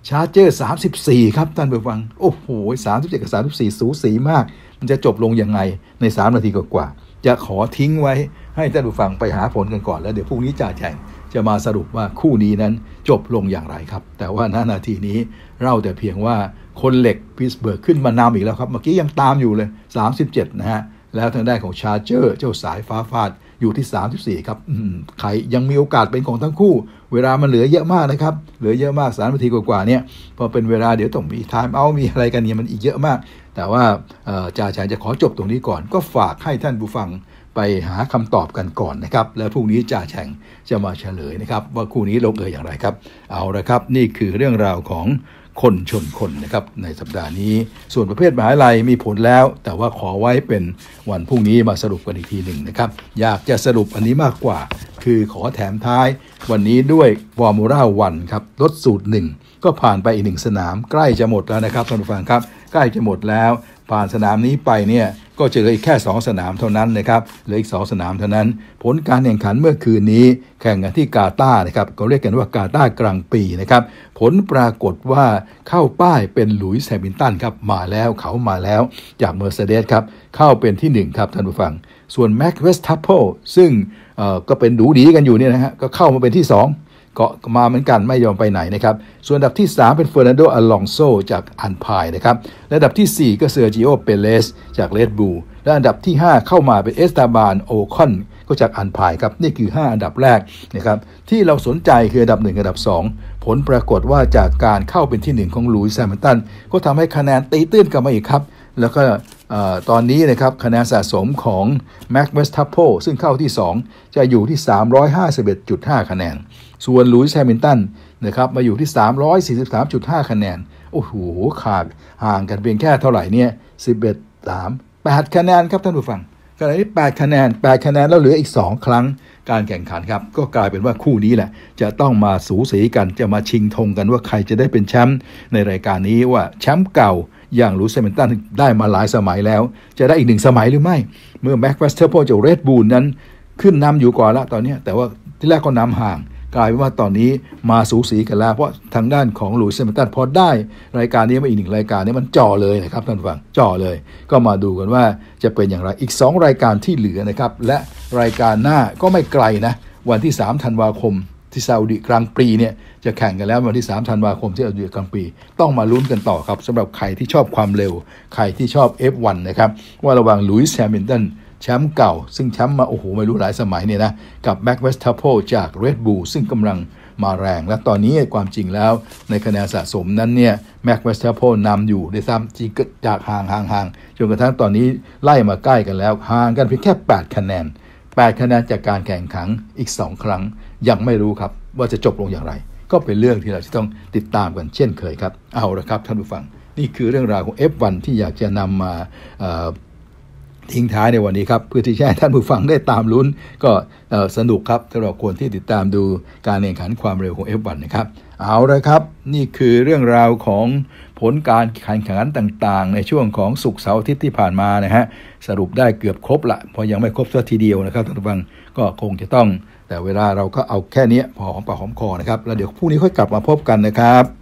ชาร์เจอร์ 34 ครับท่านผู้ฟัง โอ้โห37กับ34 สูสีมาก มันจะจบลงยังไงใน 3 นาทีกว่าๆ จะขอทิ้งไว้ ให้ท่านผู้ฟังไปหาผลกันก่อนแล้ว เดี๋ยวพรุ่งนี้จ่าแจ่งจะมาสรุปว่าคู่นี้นั้นจบลงอย่างไรครับ แต่ว่าณนาทีนี้ เราแต่เพียงว่าคนเหล็กพิสเบิร์กขึ้นมานำอีกแล้วครับ เมื่อกี้ยังตามอยู่เลย 37นะฮะ แล้วทางด้านของชาร์เจอร์เจ้าสายฟ้าฟาดอยู่ที่34ครับใครยังมีโอกาสเป็นของทั้งคู่เวลามันเหลือเยอะมากนะครับ เหลือเยอะมากสามนาทีกว่าๆเนี่ยพอเป็นเวลาเดี๋ยวต้องมีไทม์เอามีอะไรกันเนี่ยมันอีกเยอะมาก แต่ว่าจ่าชายจะขอจบตรงนี้ก่อน ก็ฝากให้ท่านผู้ฟังไปหาคำตอบกันก่อนนะครับแล้วพรุ่งนี้จ่าแฉ่งจะมาเฉลยนะครับว่าคู่นี้ลงเอยอย่างไรครับเอาละครับนี่คือเรื่องราวของคนชนคนนะครับในสัปดาห์นี้ ส่วนประเภทมหาลัยมีผลแล้ว แต่ว่าขอไว้เป็นวันพรุ่งนี้มาสรุปกันอีกทีหนึ่งนะครับอยากจะสรุปอันนี้มากกว่าคือขอแถมท้าย วันนี้ด้วยวอร์มูร่าวันครับ รถสูตรหนึ่ง ก็ผ่านไปอีกหนึ่งสนาม ใกล้จะหมดแล้วนะครับท่านผู้ฟังครับ ใกล้จะหมดแล้ว ผ่านสนามนี้ไปเนี่ยก็จอเลยออีกแค่2สนามเท่านั้นนะครับเหลืออีก2สนามเท่านั้น ผลการแข่งขันเมื่อคืนนี้แข่งกันที่กาตาร์นะครับก็เรียกกันว่ากาตาร์กลางปีนะครับผลปรากฏว่าเข้าป้ายเป็นหลุยส์แฮมิลตันครับมาแล้วเขามาแล้วจากเมอร์เซเดสครับเข้าเป็นที่1ครับท่านผู้ฟังส่วนแม็กเวสทัพเพซึ่งก็เป็นดูดีกันอยู่เนี่ยนะฮะก็เข้ามาเป็นที่ 2เกาะมาเหมือนกันไม่ยอมไปไหนนะครับ ส่วนอันดับที่ 3 เป็นเฟอร์นันโดอลองโซจากอันพายนะครับและอันดับที่ 4 ก็เซอร์จิโอ เปเลสจากเลดบูและอันดับที่ 5 เข้ามาเป็นเอสตาบาน โอคอนก็จากอันพายครับ นี่คือ 5 อันดับแรกนะครับ ที่เราสนใจคืออันดับ1อันดับ 2 ผลปรากฏว่าจากการเข้าเป็นที่ 1 ของลุยส์แซมตันก็ทำให้คะแนนตีตื้นกลับมาอีกครับ แล้วก็ตอนนี้นะครับคะแนนสะสมของแม็กเวสทัพโพซึ่งเข้าที่ 2 จะอยู่ที่ 351.5คะแนนส่วนลุยส์แฮมิลตันนะครับมาอยู่ที่ 343.5 คะแนน โอ้โหขาดห่างกันเพียงแค่เท่าไหร่เนี่ย 11 3 8คะแนนครับ ท่านผู้ฟังขณะนี้8คะแนน 8 คะแนน แล้วเหลืออีก 2 ครั้ง การแข่งขันครับ ก็กลายเป็นว่าคู่นี้แหละ จะต้องมาสูสีกันจะมาชิงธงกันว่าใครจะได้เป็นแชมป์ในรายการนี้ว่าแชมป์เก่าอย่างลูเซมนตันได้มาหลายสมัยแล้วจะได้อีกหนึ่งสมัยหรือไม่ เมื่อแม็กเวสเทอร์โพจากเรดบูลนั้นขึ้นนำอยู่ก่อนละตอนนี้แต่ว่าที่แรกก็นำห่างกลายเป็นว่าตอนนี้มาสูสีกันแล้วเพราะทางด้านของหลุยส์แซมตันพอได้ รายการนี้มาอีกหนึ่งรายการนี้มันจ่อเลยนะครับท่านฟังจ่อเลยก็มาดูกันว่าจะเป็นอย่างไรอีก 2 รายการที่เหลือนะครับและรายการหน้าก็ไม่ไกลนะ วันที่3ธันวาคมที่ซาอุดีกลางปีเนี่ยจะแข่งกันแล้ววันที่3ธันวาคมที่ซาอุดีกลางปีต้องมาลุ้นกันต่อครับสำหรับใครที่ชอบความเร็วใครที่ชอบ F1 นะครับว่าระหว่างลุยส์แฮมิลตันแชมป์เก่า ซึ่งแชมป์มา โอ้โห ไม่รู้หลายสมัยเนี่ยนะ กับแม็กเวสตทัพโพจากเรดบูลซึ่งกำลังมาแรง และตอนนี้ความจริงแล้ว ในคะแนนสะสมนั้นเนี่ยแม็กเวสตทัพโพนำอยู่ในซ้ำจีิกจากห่างห่างห่างจนกระทั่งตอนนี้ไล่มาใกล้กันแล้วห่างกันเพียงแค่ 8 คะแนน 8 คะแนนจากการแข่งขันอีก 2 ครั้ง ยังไม่รู้ครับว่าจะจบลงอย่างไร ก็เป็นเรื่องที่เราจะต้องติดตามกันเช่น เคยครับเอาละครับท่านผู้ฟังนี่คือเรื่องราวของ F1 ที่อยากจะนำมาทิ้งท้ายในวันนี้ครับเพื่อที่จะให้ท่านผู้ฟังได้ตามลุ้นก็สนุกครับสำหรับคนที่ติดตามดูการแข่งขันความเร็วของ F1 นะครับเอาละครับนี่คือเรื่องราวของผลการแข่งขันต่างๆ ในช่วงของสุกเสาร์อาทิตย์ที่ผ่านมานะฮะสรุปได้เกือบครบละพอยังไม่ครบสักทีเดียวนะครับท่านผู้ฟังก็คงจะต้องแต่เวลาเราก็เอาแค่นี้พอหอมปากหอมคอนะครับแล้วเดี๋ยวพรุ่งนี้ค่อยกลับมาพบกันนะครับ